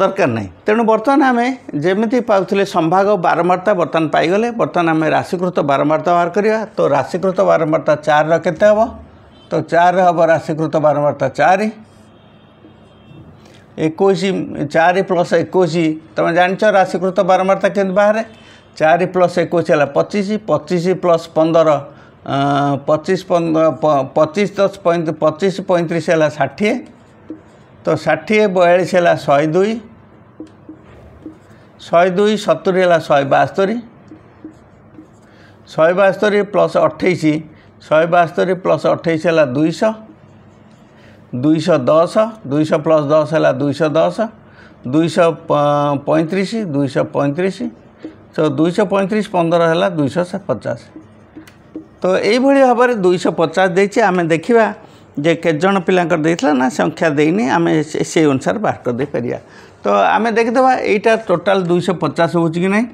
ଦରକାର ନାହିଁ ତେଣୁ ବର୍ତ୍ତମାନ ଆମେ ଯେମିତି ପାଉଥିଲେ ସମ୍ଭାଗ ବାରମ୍ବାରତା ବର୍ତ୍ତମାନ ପାଇଗଲେ ବର୍ତ୍ତମାନ ଆମେ ରାଶିକୃତ ବାରମ୍ବାରତା ବାହାର କରିବା ତ ରାଶିକୃତ ବାରମ୍ବାରତା ଚାରିର କେତେ ହେବ ତ ଚାରିରେ ହେବ ରାଶିକୃତ ବାରମ୍ବାରତା ଚାରି ଏକୋଇଶ ଚାରି ପ୍ଲସ୍ ଏକୋଇଶ ତୁମେ ଜାଣିଛ ରାଶିକୃତ ବାରମ୍ବାରତା କେମିତି ବାହାରେ ଚାରି ପ୍ଲସ୍ ଏକୋଇଶ ହେଲା ପଚିଶ ପଚିଶ ପ୍ଲସ୍ ପନ୍ଦର ପଚିଶ ପଚିଶ ପଚିଶ ପଇଁତିରିଶ ହେଲା ଷାଠିଏ তো ষাঠিয়ে বয়াଳିশ হল শহে দুই ଶହେ ଦୁଇ ସତୁରି ହେଲା ଶହେ ବାସ୍ତରୀ ଶହେ ବାସ୍ତରୀ ପ୍ଲସ୍ ଅଠେଇଶ ଶହେ ବାସ୍ତରୀ ପ୍ଲସ୍ ଅଠେଇଶ ହେଲା ଦୁଇଶହ ଦୁଇଶହ ଦଶ ଦୁଇଶହ ପ୍ଲସ୍ ଦଶ ହେଲା ଦୁଇଶହ ଦଶ ଦୁଇଶହ ପଇଁତିରିଶ ଦୁଇଶହ ପଇଁତିରିଶ ତ ଦୁଇଶହ ପଇଁତିରିଶ ପନ୍ଦର ହେଲା ଦୁଇଶହ ପଚାଶ ତ ଏଇଭଳି ଭାବରେ ଦୁଇଶହ ପଚାଶ ଦେଇଛି ଆମେ ଦେଖିବା ଯେ କେତେଜଣ ପିଲାଙ୍କର ଦେଇଥିଲା ନା ସଂଖ୍ୟା ଦେଇନି ଆମେ ସେଇ ଅନୁସାରେ ବାହାର କରିଦେଇପାରିବା ତ ଆମେ ଦେଖିଦେବା ଏଇଟା ଟୋଟାଲ୍ ଦୁଇଶହ ପଚାଶ ହେଉଛି କି ନାହିଁ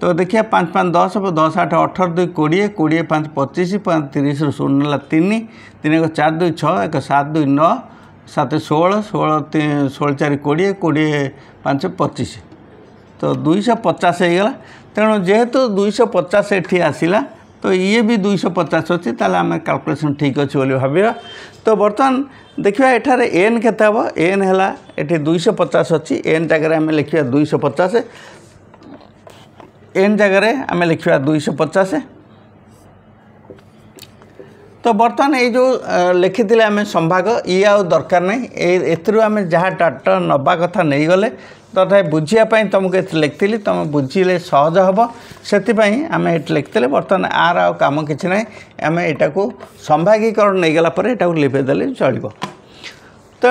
ତ ଦେଖିବା ପାଞ୍ଚ ପାଞ୍ଚ ଦଶ ଦଶ ଆଠ ଅଠର ଦୁଇ କୋଡ଼ିଏ କୋଡ଼ିଏ ପାଞ୍ଚ ପଚିଶ ପାଞ୍ଚ ତିରିଶରୁ ଶୂନ ହେଲା ତିନି ତିନି ଏକ ଚାରି ଦୁଇ ଛଅ ଏକ ସାତ ଦୁଇ ନଅ ସାତ ଷୋହଳ ଷୋହଳ ଷୋହଳ ଚାରି କୋଡ଼ିଏ କୋଡ଼ିଏ ପାଞ୍ଚ ପଚିଶ ତ ଦୁଇଶହ ପଚାଶ ହେଇଗଲା ତେଣୁ ଯେହେତୁ ଦୁଇଶହ ପଚାଶ ଏଠି ଆସିଲା তো ଇଏ ବି ଦୁଇଶହ ପଚାଶ ଅଛି ତାହେଲେ ଆମେ କାଲକୁଲେସନ୍ ଠିକ୍ ଅଛି ବୋଲି ଭାବିବା ତ ବର୍ତ୍ତମାନ ଦେଖିବା ଏଠାରେ ଏନ୍ କେତେ ହେବ ଏନ୍ ହେଲା ଏଠି ଦୁଇଶହ ପଚାଶ ଅଛି ଏନ୍ ଜାଗାରେ ଆମେ ଲେଖିବା ଦୁଇଶହ ପଚାଶ ଏନ୍ ଜାଗାରେ ଆମେ ଲେଖିବା ଦୁଇଶହ ପଚାଶ ତ ବର୍ତ୍ତମାନ ଏଇ ଯେଉଁ ଲେଖିଥିଲେ ଆମେ ସମ୍ଭାଗ ଇଏ ଆଉ ଦରକାର ନାହିଁ ଏଥିରୁ ଆମେ ଯାହା ଡାଟା ନେବା କଥା ନେଇଗଲେ ତଥାପି ବୁଝିବା ପାଇଁ ତୁମକୁ ଏଠି ଲେଖିଥିଲି ତୁମେ ବୁଝିଲେ ସହଜ ହେବ ସେଥିପାଇଁ ଆମେ ଏଠି ଲେଖିଥିଲେ ବର୍ତ୍ତମାନ ଆର ଆଉ କାମ କିଛି ନାହିଁ ଆମେ ଏଇଟାକୁ ସମ୍ଭାଗୀକରଣ ନେଇଗଲା ପରେ ଏଟାକୁ ଲିଭେଇ ଦେଲେ ଚଳିବ ତ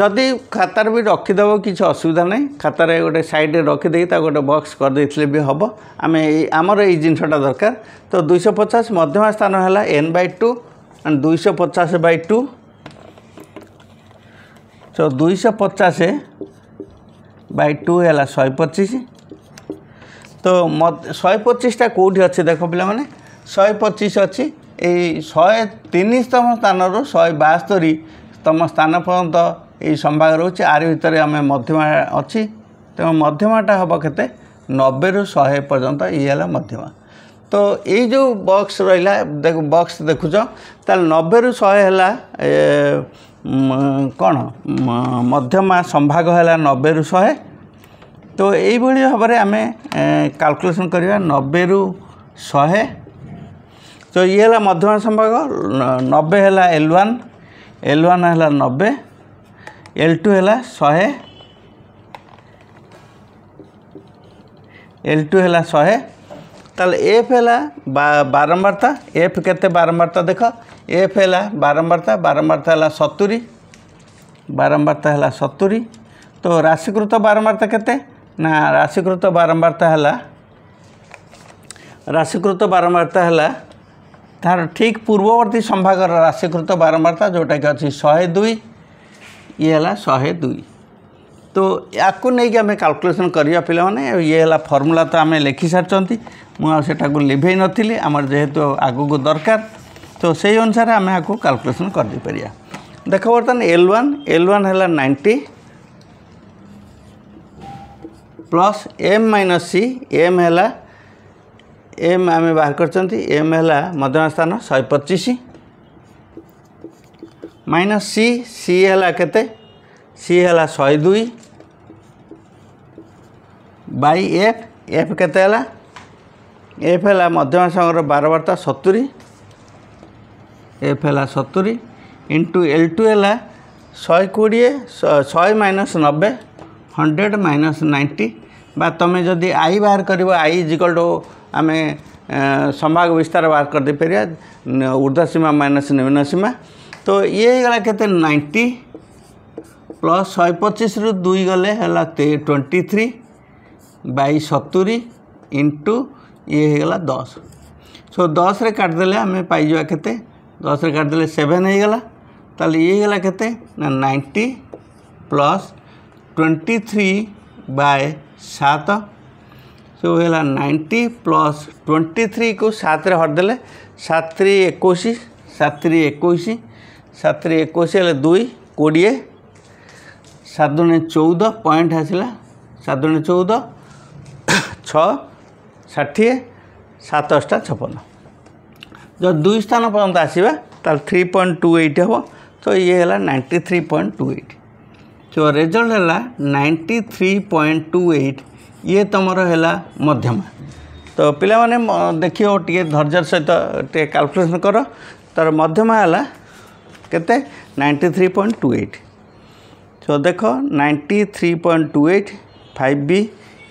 ଯଦି ଖାତାରେ ବି ରଖିଦେବ କିଛି ଅସୁବିଧା ନାହିଁ ଖାତାରେ ଗୋଟେ ସାଇଡ଼ରେ ରଖିଦେଇ ତାକୁ ଗୋଟେ ବକ୍ସ କରିଦେଇଥିଲେ ବି ହେବ ଆମେ ଏଇ ଆମର ଏଇ ଜିନିଷଟା ଦରକାର ତ ଦୁଇଶହ ପଚାଶ ମଧ୍ୟମା ସ୍ଥାନ ହେଲା ଏନ୍ ବାଇ ଟୁ ଆଣ୍ଡ ଦୁଇଶହ ପଚାଶ ବାଇ ଟୁ ତ ଦୁଇଶହ ପଚାଶ বাই টু হল শহে পঁচিশ তো শহে পঁচিশটা কেউটি অছে দেখ পিলামানে শহে পঁচিশ অছি এই শহে তিনিশতম স্থানর শহে বাস্তরি তম স্থান পর্যন্ত এই সম্ভাগ রয়েছে আরি ভিতরে আমি মধ্যমা অছি তেমন মধ্যমাটা হব কেতে নবেরু শহে পর্যন্ত ই হল মধ্যমা তো এই যে বক্স রহিলা দেখ বক্স দেখুছ তাহলে নবেরু শহে হলা କ'ଣ ମଧ୍ୟମା ସମ୍ଭାଗ ହେଲା ନବେରୁ ଶହେ ତ ଏଇଭଳି ଭାବରେ ଆମେ କାଲକୁଲେସନ୍ କରିବା ନବେରୁ ଶହେ ତ ଇଏ ହେଲା ମଧ୍ୟମା ସମ୍ଭାଗ ନବେ ହେଲା ଏଲ୍ ୱାନ୍ ଏଲ୍ ୱାନ୍ ହେଲା ନବେ ଏଲ୍ ଟୁ ହେଲା ଶହେ ଏଲ୍ ଟୁ ହେଲା ଶହେ ତାହେଲେ ଏଫ୍ ହେଲା ବାରମ୍ବାରତା ଏଫ୍ କେତେ ବାରମ୍ବାରତା ଦେଖ এফ হেলা বারম্বারতা বারম্বারতা হেলা সতুরি বারম্বারতা হেলা সতুরি তো রাশিকৃত বারম্বারতা কেতে না রাশিকৃত বারম্বারতা হেলা রাশিকৃত বারম্বারতা হেলা তার ঠিক পূর্ববর্তী সম্ভাগর রাশিকৃত বারম্বারতা যেটাকি অছি শহে দুই ইয়ে হল শহে দুই তো ইয়াকু নেই আমি কাল্কুলেসন করা পিলামানে ইয়ে হল ফর্মুলা তো আমি লেখি সারি মু সেটা লিভাই নথিলি আমার যেহেতু আগুক দরকার ତ ସେଇ ଅନୁସାରେ ଆମେ ଏହାକୁ କାଲକୁଲେସନ୍ କରିଦେଇପାରିବା ଦେଖ ବର୍ତ୍ତମାନ ଏଲ୍ ୱାନ୍ ଏଲ୍ ୱାନ୍ ହେଲା ninety plus M minus C M ହେଲା ଏମ୍ ଆମେ ବାହାର କରିଛନ୍ତି ଏମ୍ ହେଲା ମଧ୍ୟମ ସ୍ଥାନ ଶହେ ପଚିଶ ମାଇନସ୍ ସି ସି ହେଲା କେତେ ସି ହେଲା ଶହେ ଦୁଇ ବାଇ ଏଫ୍ ଏଫ୍ କେତେ ହେଲା ଏଫ୍ ହେଲା ମଧ୍ୟମ ସାଙ୍ଗର ବାରବାର୍ତ୍ତା ସତୁରି এফ হল সতুরি ইন্টু এল টু হল শহে কোড়িয়ে শহে মাইনস নবে হন্ড্রেড মাইনস নাইন্টি বা তুমি যদি আই বাহার করব আই ইজিকল টু আমি সম্ভাগ বিস্তার বাহার করে ঊর্ধ্বসীমা মাইনস নিম্নসীমা তো ইয়ে হয়ে কেতে নাইন্টি প্লস শহে পঁচিশ রু দুই গলে হল টোয়েন্টি থ্রি বাই সতুরি ইন্টু ইয়ে হয়ে দশ সো দশরে কাটিদেলে আমি পাইযা কেতে দশরে কাটিদেলে সেভেন হয়ে গেল তাহলে ইয়ে হয়ে গেল কেতে না ninety plus twenty three by সাত সো হলো নাইনটি প্লস টোয়েন্টি থ্রি কু সাতরে হরদেলে সাত থ্রি একুশ সাত থ্রি একুশ সাত থ্রি একুশ হলে দুই কোড়িয়ে সাত দুণে চৌদ পয়েন্ট আসলা সাত দুণে চৌদ ছ ষাঠিয়ে সাত অষ্টা ছপন ଯଦି ଦୁଇ ସ୍ଥାନ ପର୍ଯ୍ୟନ୍ତ ଆସିବା ତାହେଲେ ଥ୍ରୀ ପଏଣ୍ଟ ଟୁ ଏଇଟ୍ ହେବ ତ ଇଏ ହେଲା ninety three point two eight so result ହେଲା ninety three point two eight ଇଏ ତୁମର ହେଲା ମଧ୍ୟମା ତ ପିଲାମାନେ ଦେଖିବ ଟିକେ ଧୈର୍ଯ୍ୟର ସହିତ ଟିକେ କାଲକୁଲେସନ୍ କର ତା'ର ମଧ୍ୟମା ହେଲା କେତେ ninety three point two eight so ଦେଖ ninety three point two eight five ବି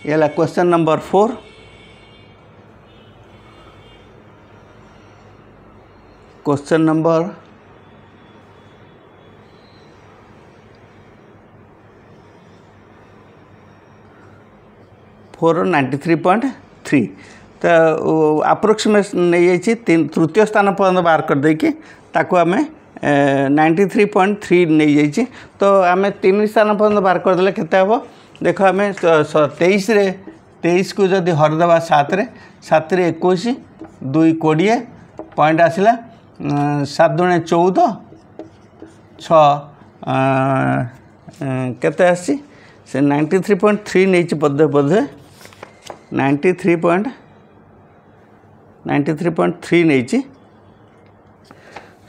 ହେଲା question number four question number four ninety three point three तो आप्रोक्सीमेट नहीं जाइए तृतीय स्थान पर्यटन बाहर करदे आम नाइंटी थ्री पॉइंट थ्री नहीं जाइए तो आम तीन स्थान पर्यटन बाहर करदे के देख आम तेईस तेईस को जदि हरदे सतरे एक दुई कोड़े पॉइंट आसला সাত দুণে চৌদ ছ କେତେ ଆସିଛି ସେ ନାଇଣ୍ଟି ଥ୍ରୀ ପଏଣ୍ଟ ଥ୍ରୀ ନେଇଛି ବୋଧେ ବୋଧେ ninety three point ninety three point three ନେଇଛି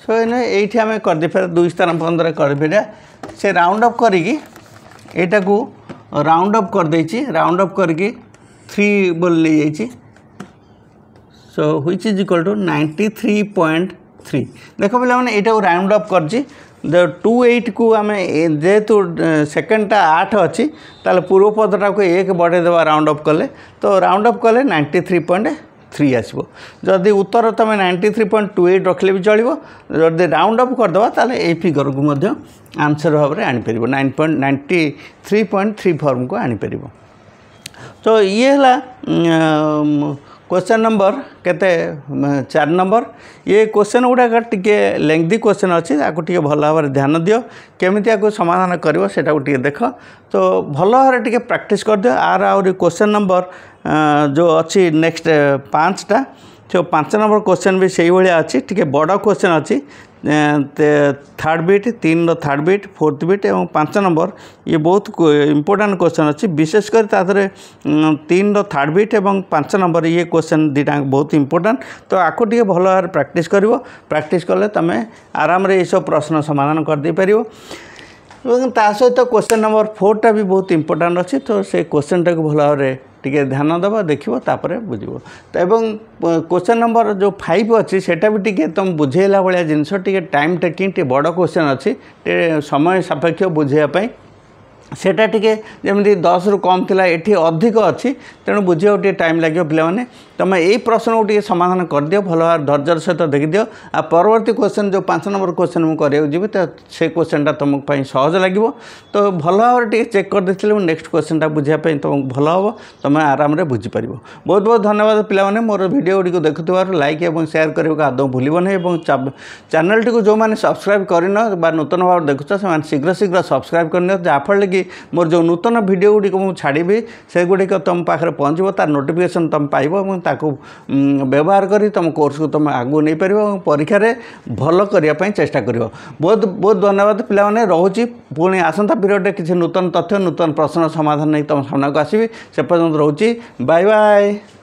ସୋ ଏଇନେ ଏଇଠି ଆମେ କରିଦେଇପାରିବା ଦୁଇ ସ୍ଥାନ ପନ୍ଦର କରିପାରିବା ସେ ରାଉଣ୍ଡ ଅଫ୍ କରିକି ଏଇଟାକୁ ରାଉଣ୍ଡ ଅଫ୍ କରିଦେଇଛି ରାଉଣ୍ଡ ଅଫ୍ କରିକି ଥ୍ରୀ ବୋଲି ନେଇଯାଇଛି so which is equal to ninety three point three দেখ পিলামানে এইটাকে রাউন্ড অফ করছি টু এইটকু আমি যেহেতু সেকেন্ডটা আট অছি তাহলে পূর্ব পদটাকে এক বড়াই দেওয়া রাউন্ড অফ কলে তো রাউন্ড অফ কলে নাইন্টি থ্রি পয়েন্ট থ্রি আসব যদি উত্তর তুমি ninety three point two eight রখিলে বি চলব যদি রাউন্ড অফ করেদেবা তাহলে এই ফিগরকু মধ্যে আনসর ভাবে আনিপার nine point ninety three point three ফর্মকু আনিপার তো ইয়ে হল क्वेश्चन नंबर केते चार नंबर ये क्वेश्चन गुड़ाक टी लेंथी क्वेश्चन अच्छी आपको भल भाव ध्यान दि केमी आपको समाधान कर देख तो भल भाव टी प्राक्ट दि आर आह्री क्वेश्चन नंबर जो अच्छी नेक्स्ट पाँचटा ଯେଉଁ ପାଞ୍ଚ ନମ୍ବର କୋଶ୍ଚିନ୍ ବି ସେଇଭଳିଆ ଅଛି ଟିକିଏ ବଡ଼ କୋଶ୍ଚିନ୍ ଅଛି ଥାର୍ଡ଼ ବିଟ୍ ତିନିର ଥାର୍ଡ଼ ବିଟ୍ ଫୋର୍ଥ ବିଟ୍ ଏବଂ ପାଞ୍ଚ ନମ୍ବର ଇଏ ବହୁତ ଇମ୍ପୋର୍ଟାଣ୍ଟ କୋଶ୍ଚିନ୍ ଅଛି ବିଶେଷ କରି ତା ଦେହରେ ତିନିର ଥାର୍ଡ଼ ବିଟ୍ ଏବଂ ପାଞ୍ଚ ନମ୍ବର ଇଏ କୋଶ୍ଚିନ୍ ଦୁଇଟା ବହୁତ ଇମ୍ପୋର୍ଟାଣ୍ଟ ତ ଆକୁ ଟିକିଏ ଭଲ ଭାବରେ ପ୍ରାକ୍ଟିସ୍ କରିବ ପ୍ରାକ୍ଟିସ୍ କଲେ ତୁମେ ଆରାମରେ ଏସବୁ ପ୍ରଶ୍ନ ସମାଧାନ କରିଦେଇପାରିବ ଏବଂ ତା ସହିତ କୋଶ୍ଚିନ୍ ନମ୍ବର ଫୋର୍ଟା ବି ବହୁତ ଇମ୍ପୋର୍ଟାଣ୍ଟ ଅଛି ତ ସେ କୋଶ୍ଚିନ୍ଟାକୁ ଭଲ ଭାବରେ ଟିକେ ଧ୍ୟାନ ଦେବ ଦେଖିବ ତାପରେ ବୁଝିବ ଏବଂ କୋଶ୍ଚିନ୍ ନମ୍ବର ଯେଉଁ ଫାଇଭ୍ ଅଛି ସେଇଟା ବି ଟିକେ ତୁମ ବୁଝେଇଲା ଭଳିଆ ଜିନିଷ ଟିକେ ଟାଇମ୍ ଟେକିଂ ଟିକେ ବଡ଼ କୋଶ୍ଚେନ୍ ଅଛି ଟିକେ ସମୟ ସାପେକ୍ଷ ବୁଝେଇବା ପାଇଁ ସେଇଟା ଟିକେ ଯେମିତି ଦଶରୁ କମ୍ ଥିଲା ଏଠି ଅଧିକ ଅଛି ତେଣୁ ବୁଝିବାକୁ ଟିକେ ଟାଇମ୍ ଲାଗିବ ପିଲାମାନେ ତୁମେ ଏଇ ପ୍ରଶ୍ନକୁ ଟିକେ ସମାଧାନ କରିଦିଅ ଭଲ ଭାବରେ ଧୈର୍ଯ୍ୟର ସହିତ ଦେଖିଦିଅ ଆଉ ପରବର୍ତ୍ତୀ କ୍ୱେଶ୍ଚନ୍ ଯେଉଁ ପାଞ୍ଚ ନମ୍ବର କ୍ୱେଶ୍ଚନ୍ ମୁଁ କରିବାକୁ ଯିବି ତ ସେ କ୍ୱେଶ୍ଚନ୍ଟା ତୁମ ପାଇଁ ସହଜ ଲାଗିବ ତ ଭଲ ଭାବରେ ଟିକେ ଚେକ୍ କରିଦେଇଥିଲେ ମୁଁ ନେକ୍ସଟ କ୍ୱେଶ୍ଚନ୍ଟା ବୁଝିବା ପାଇଁ ତୁମକୁ ଭଲ ହେବ ତୁମେ ଆରାମରେ ବୁଝିପାରିବ ବହୁତ ବହୁତ ଧନ୍ୟବାଦ ପିଲାମାନେ ମୋର ଭିଡ଼ିଓ ଗୁଡ଼ିକୁ ଦେଖୁଥିବାରୁ ଲାଇକ୍ ଏବଂ ସେୟାର କରିବାକୁ ଆଦୌ ଭୁଲିବନି ଏବଂ ଚ୍ୟାନେଲ୍ଟିକୁ ଯେଉଁମାନେ ସବସ୍କ୍ରାଇବ୍ କରିନ ବା ନୂତନ ଭାବରେ ଦେଖୁଛ ସେମାନେ ଶୀଘ୍ର ଶୀଘ୍ର ସବସ୍କ୍ରାଇବ୍ କରିନିଅ ଯାହାଫଳରେ କି ମୋର ଯେଉଁ ନୂତନ ଭିଡ଼ିଓ ଗୁଡ଼ିକୁ ମୁଁ ଛାଡ଼ିବି ସେଗୁଡ଼ିକ ତୁମ ପାଖରେ ପହଞ୍ଚିବ ତାର ନୋଟିଫିକେସନ୍ ତୁମେ ପାଇବ ଏବଂ व्यवहार तम कोर्स त आगुन पार परीक्षा भल चेष्टा बहुत बहुत धन्यवाद पहिला पि आस पिरियड नुतन तथ्य नूतन प्रश्न समाधान नै तसिस रोजि बाई बाई